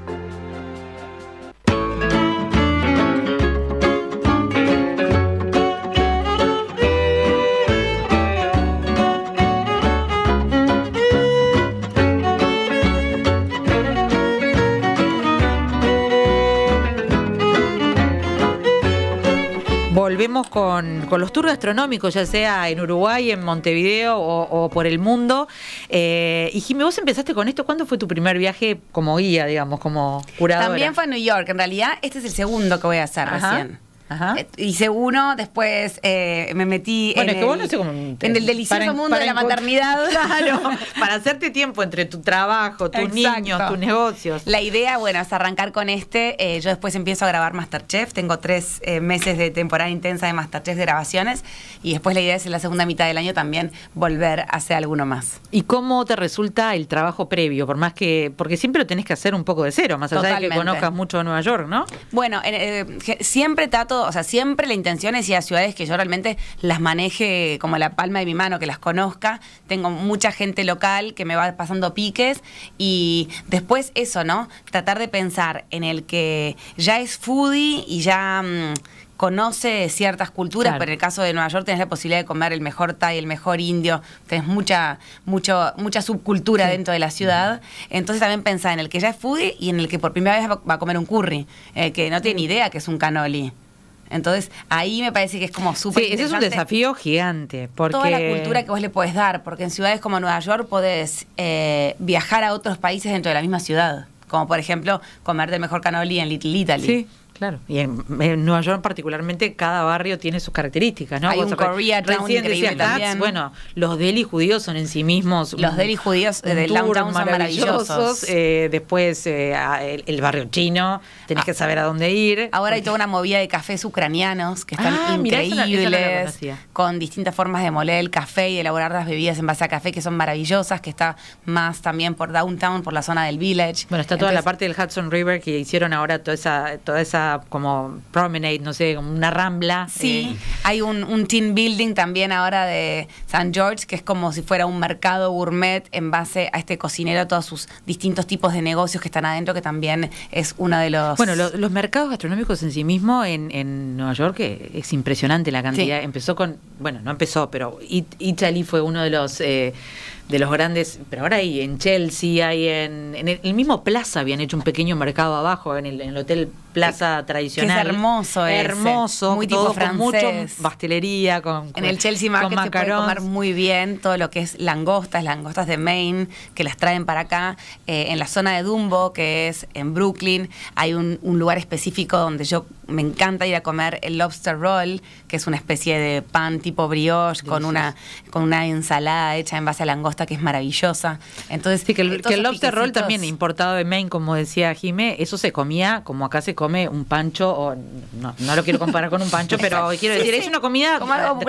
con, con los tours gastronómicos, ya sea en Uruguay, en Montevideo o, por el mundo. Eh, y Jimmy, vos empezaste con esto, ¿cuándo fue tu primer viaje como guía, digamos, como curadora? También fue a New York, en realidad este es el segundo que voy a hacer recién. Ajá. Hice eh, uno, después eh, me metí en, el, en, el, delicioso mundo de la maternidad. Claro, para hacerte tiempo entre tu trabajo, tus niños, tus negocios. La idea, bueno, es arrancar con este. Eh, yo después empiezo a grabar Masterchef. Tengo tres meses de temporada intensa de Masterchef de grabaciones. Y después la idea es en la segunda mitad del año también volver a hacer alguno más. ¿Y cómo te resulta el trabajo previo? Por más que. Porque siempre lo tenés que hacer un poco de cero, más allá de que conozcas mucho Nueva York, ¿no? Bueno, siempre trato o sea, siempre la intención es ir a ciudades que yo realmente las maneje como la palma de mi mano, que las conozca. Tengo mucha gente local que me va pasando piques y después eso, ¿no? Tratar de pensar en el que ya es foodie y ya... Mm, conoce ciertas culturas, pero en el caso de Nueva York tenés la posibilidad de comer el mejor Thai, el mejor indio, tenés mucha, mucho, mucha subcultura dentro de la ciudad. Entonces también pensar en el que ya es foodie y en el que por primera vez va a comer un curry, eh, que no tiene idea que es un canoli. Entonces, ahí me parece que es como súper. Sí, ese es un desafío gigante. Porque... Toda la cultura que vos le puedes dar, porque en ciudades como Nueva York podés eh, viajar a otros países dentro de la misma ciudad. Como por ejemplo, comer de mejor cannoli en Little Italy. Sí. Claro, y en, Nueva York particularmente cada barrio tiene sus características, ¿no? Hay un increíble también. Bueno, los deli judíos son en sí mismos... Los delis deli judíos eh, de downtown son maravillosos. Eh, después eh, el, barrio chino, tenés ah. que saber a dónde ir. Ahora hay toda una movida de cafés ucranianos que están ah, increíbles, con distintas formas de moler el café y elaborar las bebidas en base a café que son maravillosas, que está más también por downtown, por la zona del village. Bueno, está toda la parte del Hudson River que hicieron ahora toda esa... Toda esa como promenade, no sé, como una rambla. Sí, eh. hay un, un team building también ahora de San George, que es como si fuera un mercado gourmet en base a este cocinero, todos sus distintos tipos de negocios que están adentro, que también es uno de los... Bueno, los mercados gastronómicos en sí mismo en, Nueva York es impresionante la cantidad. Empezó con, bueno, no empezó, pero Italy fue uno de los... Eh, de los grandes, pero ahora hay en Chelsea, hay en, en el, mismo Plaza, habían hecho un pequeño mercado abajo, en el, hotel Plaza tradicional. es hermoso, hermoso, muy tipo con mucho pastelería, con, en el Chelsea Market se puede comer muy bien todo lo que es langostas, langostas de Maine que las traen para acá. Eh, en la zona de Dumbo, que es en Brooklyn, hay un lugar específico donde yo me encanta ir a comer el lobster roll, que es una especie de pan tipo brioche con una, con una ensalada hecha en base a langosta que es maravillosa. Entonces, sí, que el, eh, lobster roll también importado de Maine, como decía Jime, eso se comía como acá se come un pancho, o no, lo quiero comparar con un pancho, pero quiero decir, es una comida como algo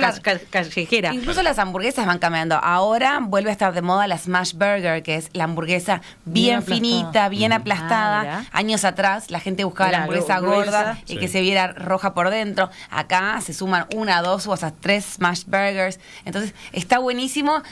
callejera. Incluso las hamburguesas van cambiando. Ahora vuelve a estar de moda la smash burger, que es la hamburguesa bien, finita, bien mm. aplastada. Ah, Años atrás la gente buscaba la hamburguesa gorda y que se viera roja por dentro. Acá se suman una, dos o hasta tres smash burgers. Entonces está buenísimo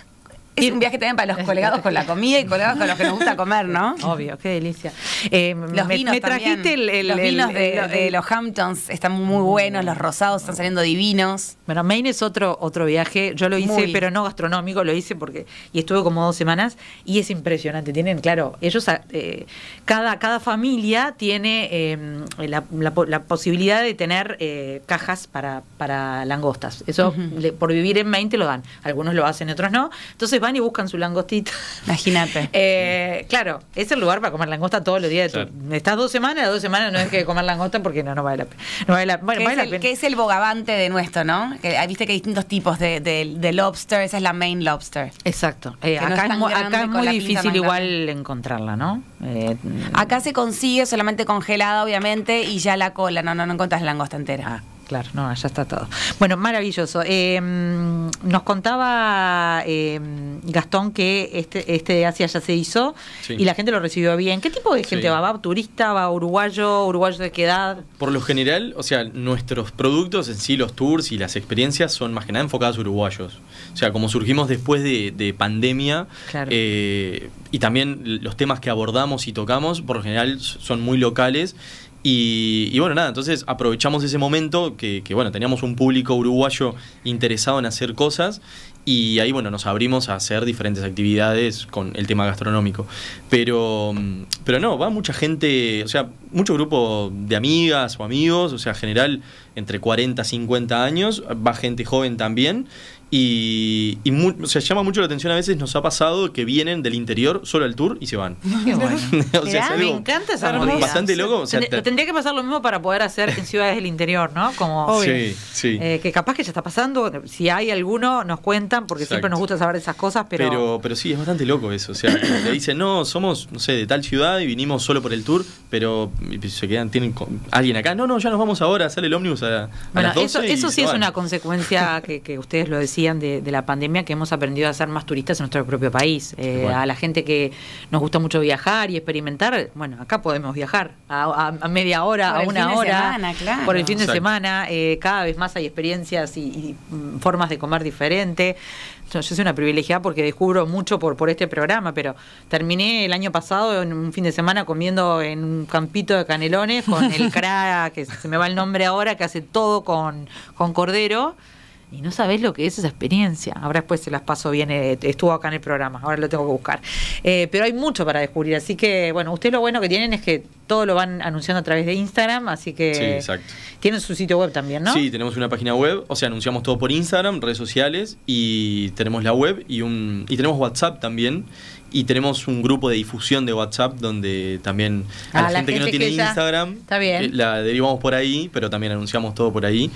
es un viaje también para los colegados con la comida y colegados con los que nos gusta comer, ¿no? Obvio, qué delicia. Eh, los vinos trajiste los vinos de, los Hamptons están muy mm. buenos, los rosados están saliendo divinos. Bueno, Maine es otro otro viaje. Yo lo hice, pero no gastronómico, lo hice porque y estuve como dos semanas y es impresionante. Tienen, claro, ellos ah, eh, cada cada familia tiene em, la, posibilidad de tener eh, cajas para para langostas. Eso por vivir en Maine te lo dan. Algunos lo hacen, otros no. Entonces y buscan su langostita. Imagínate. Eh, claro, es el lugar para comer langosta todos los días. Estás dos semanas, a dos semanas no es que comer langosta porque no, no vale la pena. Que es el bogavante de nuestro, ¿no? Ah, viste que hay distintos tipos de, de, lobster, esa es la main lobster. Exacto. Eh, acá, es muy difícil igual encontrarla, ¿no? Eh, acá se consigue solamente congelada, obviamente, y ya la cola, no, no, no encontrás langosta entera. Ah. Claro, no, ya está todo. Bueno, maravilloso. Eh, nos contaba eh, Gastón que este, este de Asia ya se hizo y la gente lo recibió bien. ¿Qué tipo de gente va? ¿Va turista? ¿Va uruguayo? ¿Uruguayo de qué edad? Por lo general, o sea, nuestros productos en sí, los tours y las experiencias son más que nada enfocadas a uruguayos. O sea, como surgimos después de, pandemia eh, y también los temas que abordamos y tocamos, por lo general son muy locales y, bueno, nada, entonces aprovechamos ese momento que, bueno, teníamos un público uruguayo interesado en hacer cosas y ahí, bueno, nos abrimos a hacer diferentes actividades con el tema gastronómico. Pero, mm, pero no, va mucha gente, o sea, mucho grupo de amigas o amigos, o sea, general entre 40, 50 años, va gente joven también. Y, y llama mucho la atención a veces, nos ha pasado que vienen del interior solo al tour y se van. me encanta esa Bastante loco. tendría que pasar lo mismo para poder hacer en ciudades del interior, ¿no? Como sí, sí. Eh, que capaz que ya está pasando. Si hay alguno, nos cuentan, porque siempre nos gusta saber esas cosas, pero... pero... sí, es bastante loco eso. O sea, le dicen, no, somos, no sé, de tal ciudad y vinimos solo por el tour, pero se quedan, tienen alguien acá. No, no, ya nos vamos ahora, sale el ómnibus a, bueno, las 12 Eso, sí es una consecuencia que, que ustedes lo decían de, la pandemia que hemos aprendido a ser más turistas en nuestro propio país. Eh, a la gente que nos gusta mucho viajar y experimentar, bueno, acá podemos viajar a, media hora, a una hora, por el fin de semana. Eh, cada vez más hay experiencias y, mm, formas de comer diferente. Yo, soy una privilegiada porque descubro mucho por, por este programa, pero terminé el año pasado en un fin de semana comiendo en un campito de canelones con el CRA, que se me va el nombre ahora, que hace todo con, con cordero. Y no sabés lo que es esa experiencia. Ahora después se las paso bien, eh, estuvo acá en el programa, ahora lo tengo que buscar. Eh, pero hay mucho para descubrir, así que bueno, ustedes lo bueno que tienen es que todo lo van anunciando a través de Instagram, así que sí, exacto. tienen su sitio web también, ¿no? Sí, tenemos una página web, o sea, anunciamos todo por Instagram, redes sociales, y tenemos la web y, un, y tenemos WhatsApp también. Y tenemos un grupo de difusión de WhatsApp donde también a ah, la, gente, que no tiene Instagram eh, la derivamos por ahí, pero también anunciamos todo por ahí.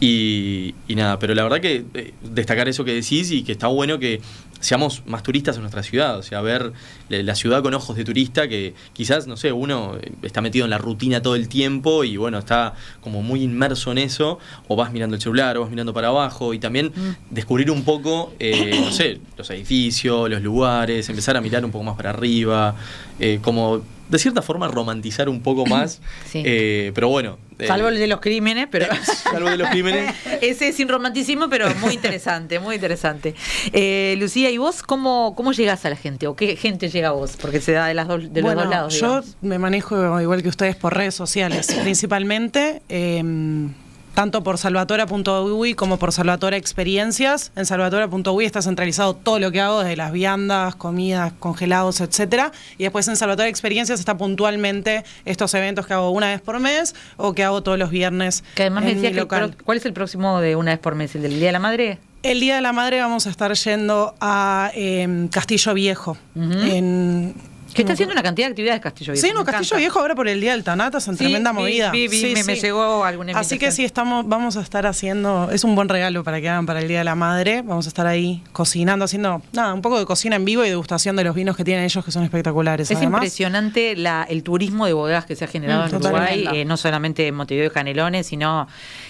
y nada, pero la verdad que eh, destacar eso que decís y que está bueno que seamos más turistas en nuestra ciudad, o sea, ver la ciudad con ojos de turista que quizás, no sé, uno está metido en la rutina todo el tiempo y bueno, está como muy inmerso en eso, o vas mirando el celular, o vas mirando para abajo y también mm. descubrir un poco, eh, no sé, los edificios, los lugares, empezar a mirar un poco más para arriba, eh, como de cierta forma romantizar un poco más. Eh, pero bueno. Eh, salvo el de los crímenes, pero. Eh, salvo de los crímenes. Ese es sin romanticismo, pero muy interesante, muy interesante. Eh, Lucía, ¿y vos cómo, cómo llegás a la gente? ¿O qué gente llega a vos? Porque se da de, las de los dos lados. Yo me manejo igual que ustedes por redes sociales, principalmente. Em, tanto por salvatora.uy como por Salvatora Experiencias. En salvatora.ui está centralizado todo lo que hago, desde las viandas, comidas, congelados, etcétera. Y después en Salvatora Experiencias está puntualmente estos eventos que hago una vez por mes o que hago todos los viernes. Que además me decía ¿cuál es el próximo de una vez por mes? ¿El del Día de la Madre? El Día de la Madre vamos a estar yendo a em, Castillo Viejo, en que está haciendo una cantidad de actividades Castillo Viejo. Sí, no, Castillo Viejo ahora por el Día del Tanatas, es tremenda movida. sí, sí. me, llegó alguna invitación. Así que sí, estamos, vamos a estar haciendo, es un buen regalo para que hagan para el Día de la Madre. Vamos a estar ahí cocinando, haciendo nada, un poco de cocina en vivo y degustación de los vinos que tienen ellos que son espectaculares. Es impresionante la, el turismo de bodegas que se ha generado mm, en Uruguay, eh, no solamente en Montevideo y Canelones, sino,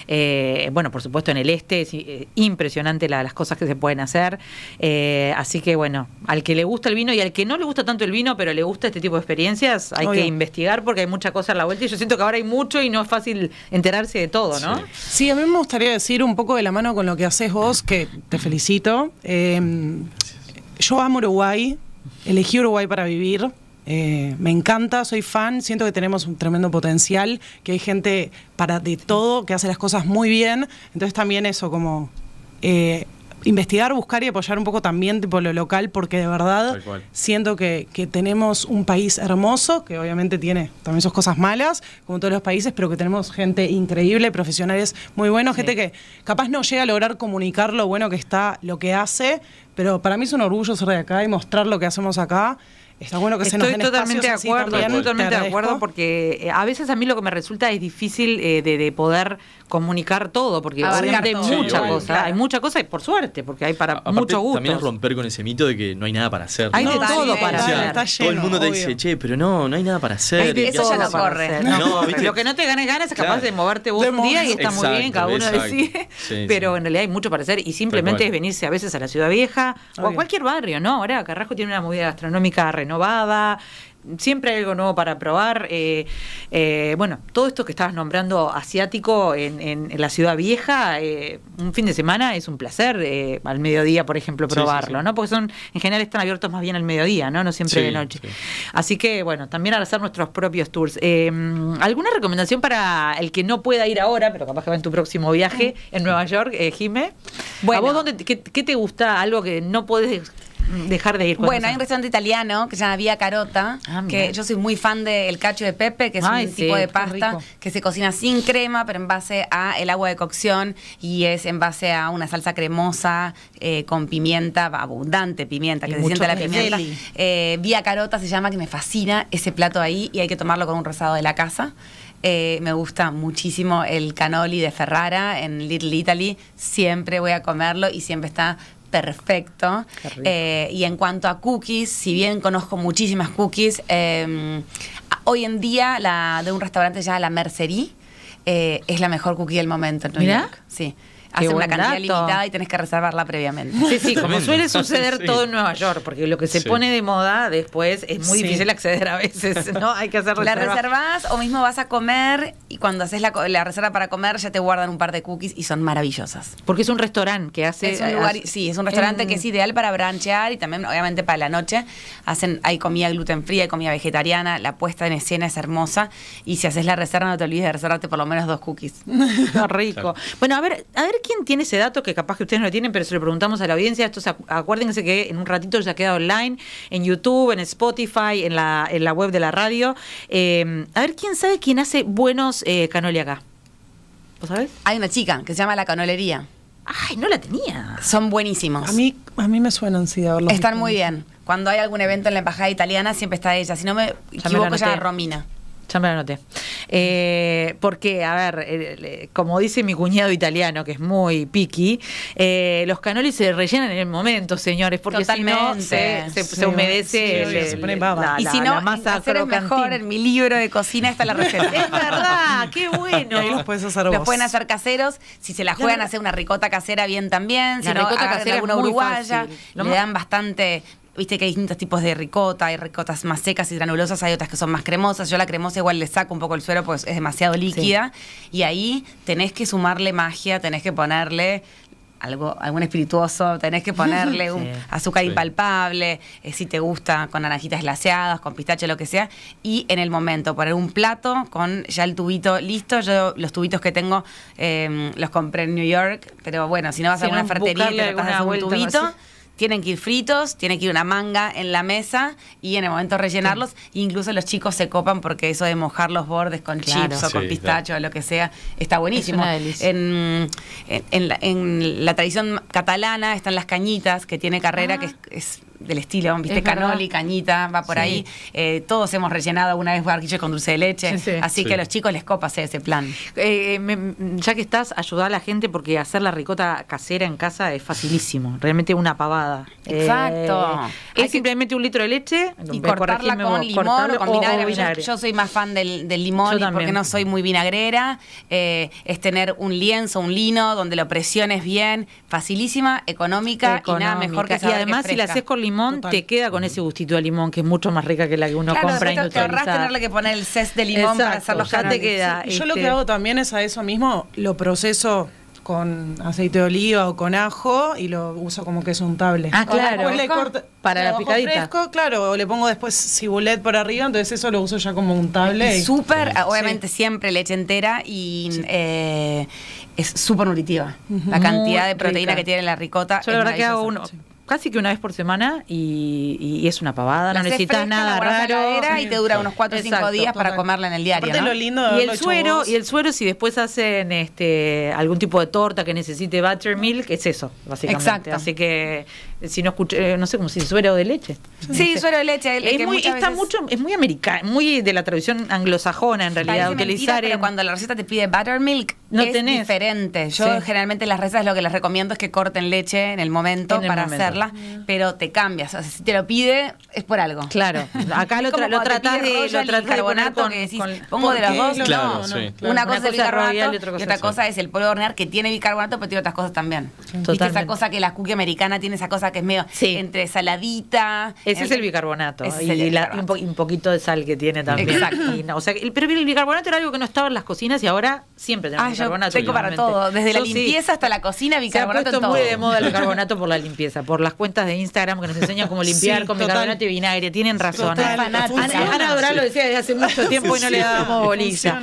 eh, bueno, por supuesto en el este. Es eh, impresionante la, las cosas que se pueden hacer. así que bueno, al que le gusta el vino y al que no le gusta tanto el vino, pero le gusta este tipo de experiencias, hay que investigar porque hay muchas cosas a la vuelta y yo siento que ahora hay mucho y no es fácil enterarse de todo, ¿no? Sí, a mí me gustaría decir un poco de la mano con lo que haces vos, que te felicito. Em, yo amo Uruguay, elegí Uruguay para vivir. Eh, me encanta, soy fan, siento que tenemos un tremendo potencial, que hay gente para de todo, que hace las cosas muy bien. Entonces también eso como eh, investigar, buscar y apoyar un poco también tipo lo local, porque de verdad siento que, tenemos un país hermoso, que obviamente tiene también sus cosas malas, como todos los países, pero que tenemos gente increíble, profesionales muy buenos, gente que capaz no llega a lograr comunicar lo bueno que está, lo que hace, pero para mí es un orgullo ser de acá y mostrar lo que hacemos acá. Está bueno que se Estoy totalmente de acuerdo, Estoy totalmente de acuerdo porque eh, a veces a mí lo que me resulta es difícil eh, de, poder comunicar todo, porque hay mucha cosa, hay mucha cosa y por suerte, porque hay para mucho gusto. También es romper con ese mito de que no hay nada para hacer. Hay de todo para hacer. todo el mundo te dice, che, pero no, no hay nada para hacer. eso ya no corre. lo que no te ganes ganas es capaz de moverte un día y está muy bien, cada uno decide. pero en realidad hay mucho para hacer y simplemente es venirse a veces a la ciudad vieja o a cualquier barrio, ¿no? Ahora Carrasco tiene una movida gastronómica renovada, siempre hay algo nuevo para probar. Eh, eh, bueno, todo esto que estabas nombrando asiático en, la ciudad vieja, eh, un fin de semana es un placer al mediodía, por ejemplo, probarlo, ¿no? Porque son, en general están abiertos más bien al mediodía, ¿no? No siempre de noche. Así que, bueno, también al hacer nuestros propios tours. ¿Alguna recomendación para el que no pueda ir ahora, pero capaz que va en tu próximo viaje en Nueva York, Jime? Bueno. ¿A vos dónde, qué, te gusta? Algo que no puedes dejar de ir. Bueno, hay un restaurante italiano que se llama Via Carota, ah, que yo soy muy fan del el cacho de Pepe, que es un tipo de pasta que se cocina sin crema, pero en base a el agua de cocción y es en base a una salsa cremosa eh, con pimienta, abundante pimienta, que se siente la pimienta. Eh, Via Carota se llama, que me fascina ese plato ahí y hay que tomarlo con un rosado de la casa. Eh, me gusta muchísimo el cannoli de Ferrara en Little Italy. Siempre voy a comerlo y siempre está perfecto. Eh, y en cuanto a cookies, si bien conozco muchísimas cookies, em, hoy en día la de un restaurante ya la Mercerie eh, es la mejor cookie del momento en New York. Sí. Hacen una cantidad limitada y tenés que reservarla previamente. Sí, sí, como suele suceder todo en Nueva York, porque lo que se pone de moda después es muy difícil acceder a veces, ¿no? Hay que hacer reservas. La reservas o mismo vas a comer y cuando haces la, reserva para comer ya te guardan un par de cookies y son maravillosas. Porque es un restaurante que hace... Es un lugar, sí, es un restaurante que es ideal para branchear y también obviamente para la noche. Hacen, hay comida gluten fría, hay comida vegetariana, la puesta en escena es hermosa y si haces la reserva no te olvides de reservarte por lo menos dos cookies. rico. Bueno, a ver, a ver quién tiene ese dato, que capaz que ustedes no lo tienen, pero se lo preguntamos a la audiencia. Esto acuérdense que en un ratito ya queda online, en YouTube, en Spotify, en la, en la web de la radio. Em, a ver, ¿quién sabe quién hace buenos eh, canoli acá? ¿Vos sabés? Hay una chica que se llama La Canolería. Ay, no la tenía. Son buenísimos. A mí, a mí me suenan, sí, Están muy bien. Cuando hay algún evento en la embajada italiana, siempre está ella. Si no me equivoco, ya Romina me la anoté. Eh, porque, a ver, eh, como dice mi cuñado italiano, que es muy piqui, eh, los canoli se rellenan en el momento, señores, porque si no se, humedece y si no, la masa hacer es mejor en mi libro de cocina está la receta. es verdad, qué bueno. los pueden hacer caseros, si se la juegan a hacer una ricota casera bien también, si la ricota casera es una uruguaya, fácil. le dan bastante viste que hay distintos tipos de ricota, hay ricotas más secas y granulosas, hay otras que son más cremosas. Yo la cremosa igual le saco un poco el suero porque es demasiado líquida. Y ahí tenés que sumarle magia, tenés que ponerle algo, algún espirituoso, tenés que ponerle un azúcar impalpable, eh, si te gusta, con naranjitas glaseadas, con pistache, lo que sea, y en el momento poner un plato con ya el tubito listo. Yo los tubitos que tengo eh, los compré en New York, pero bueno, si no vas a alguna fratería y te un tubito tienen que ir fritos, tienen que ir una manga en la mesa y en el momento rellenarlos. Incluso los chicos se copan porque eso de mojar los bordes con chips o con pistacho o lo que sea está buenísimo. En, la, tradición catalana están las cañitas, que tiene carrera, ah. que es del estilo, viste, canoli, cañita, va por ahí. Eh, todos hemos rellenado una vez barquillos con dulce de leche, así que a los chicos les copa ese plan. Eh, eh, mm, ya que estás, ayuda a la gente porque hacer la ricota casera en casa es facilísimo, realmente una pavada. Exacto. es simplemente un litro de leche y cortarla con limón o con vinagre. Yo, soy más fan del, limón porque no soy muy vinagrera. es tener un lienzo, un lino, donde lo presiones bien, facilísima, económica, y nada mejor que Y además si la haces con limón te queda con ese gustito de limón, que es mucho más rica que la que uno claro, compra Te tenerle que poner el cés de limón para queda. Yo lo este- que hago también es a eso mismo, lo proceso con aceite de oliva o con ajo y lo uso como que es un table. Ah, claro. para la picadita. claro, o le pongo después cibulet por arriba, entonces eso lo uso ya como un table. Súper, obviamente siempre leche entera y eh, es súper nutritiva. La cantidad de proteína que tiene la ricota. Yo la verdad que hago uno casi que una vez por semana y, es una pavada, no necesitas nada raro. y te dura unos 4 o 5 días para comerla en el diario. ¿no? Lo lindo y el suero, y el suero si después hacen este algún tipo de torta que necesite buttermilk, es eso, básicamente. Exacto. Así que si no escuché, eh, no sé, como si suero de leche. Sí, suero de leche. es, muy, está mucho, es muy americano muy de la tradición anglosajona en realidad. pero cuando la receta te pide buttermilk, no es diferente. Yo generalmente las recetas lo que les recomiendo es que corten leche en el momento para hacerlas, hacerla, mm. pero te cambias. si te lo pide, es por algo. Claro. Acá lo, lo tratás de, carbonato que decís, pongo de los dos. Una cosa es el bicarbonato y otra cosa, es el polvo hornear que tiene bicarbonato, pero tiene otras cosas también. esa cosa que la cookie americana tiene esa cosa que es medio entre saladita. Ese es el bicarbonato. y, un, poquito de sal que tiene también. Exacto. o sea, el, pero el bicarbonato era algo que no estaba en las cocinas y ahora siempre tenemos ah, bicarbonato. tengo para todo, desde la limpieza hasta la cocina, bicarbonato. Se muy de moda el bicarbonato por la limpieza, por las cuentas de Instagram que nos enseñan cómo limpiar con bicarbonato y vinagre. Tienen razón. ¿eh? Ana, Dorado lo decía desde hace mucho tiempo y no le dábamos bolilla.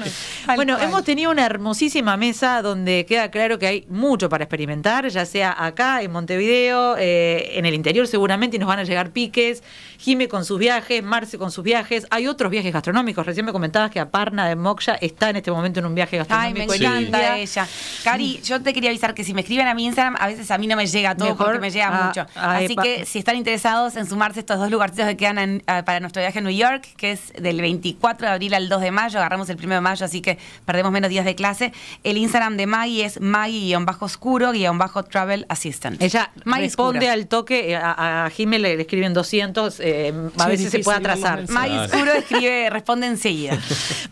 Bueno, hemos tenido una hermosísima mesa donde queda claro que hay mucho para experimentar, ya sea acá en Montevideo, eh, en el interior seguramente y nos van a llegar piques. Jime con sus viajes, Marce con sus viajes. Hay otros viajes gastronómicos. Recién me comentabas que a Parna de Moksha está en este momento en un viaje gastronómico. Ay, me encanta ella. Cari, yo te quería avisar que si me escriben a mi Instagram, a veces a mí no me llega todo porque me llega ah, mucho. Ah, así que si están interesados en sumarse estos dos lugarcitos que quedan ah, para nuestro viaje a New York, que es del 24 de abril al 2 de mayo, agarramos el 1 de mayo, así que perdemos menos días de clase. El Instagram de Maggie es Maggie-oscuro, bajo travel assistant. Ella responde al toque, eh, a, Jime le, escriben 200, eh, a veces ver si se puede atrasar. Maíz escribe, responde enseguida.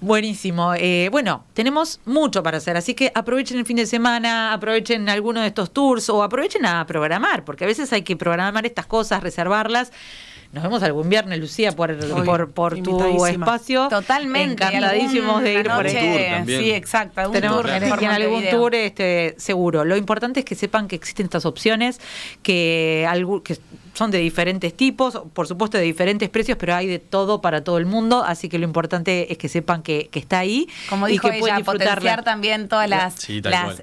Buenísimo. Eh, bueno, tenemos mucho para hacer, así que aprovechen el fin de semana, aprovechen alguno de estos tours o aprovechen a programar, porque a veces hay que programar estas cosas, reservarlas. Nos vemos algún viernes, Lucía, por, por, tu espacio. Totalmente. Encantadísimos de ir por tour Sí, exacto. tour, en algún tour este, seguro. Lo importante es que sepan que existen estas opciones, que, algo, que son de diferentes tipos, por supuesto de diferentes precios, pero hay de todo para todo el mundo, así que lo importante es que sepan que, está ahí. Como dijo y que ella, potenciar también todas las,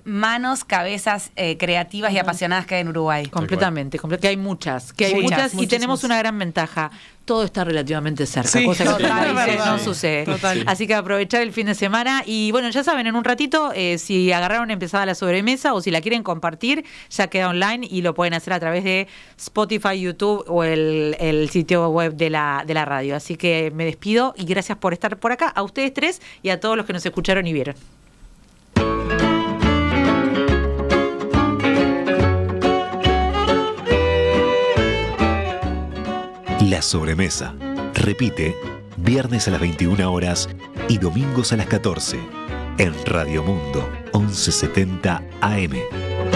manos, cabezas eh, creativas y apasionadas que hay en Uruguay. Completamente, que hay muchas, que hay muchas, y tenemos una gran ventaja todo está relativamente cerca, cosa que no, sucede. Así que aprovechar el fin de semana y bueno, ya saben, en un ratito, eh, si agarraron empezada la sobremesa o si la quieren compartir, ya queda online y lo pueden hacer a través de Spotify, YouTube o el, el sitio web de la, de la radio. Así que me despido y gracias por estar por acá, a ustedes tres y a todos los que nos escucharon y vieron. La Sobremesa. Repite, viernes a las 21 horas y domingos a las 14, en Radio Mundo 1170 AM.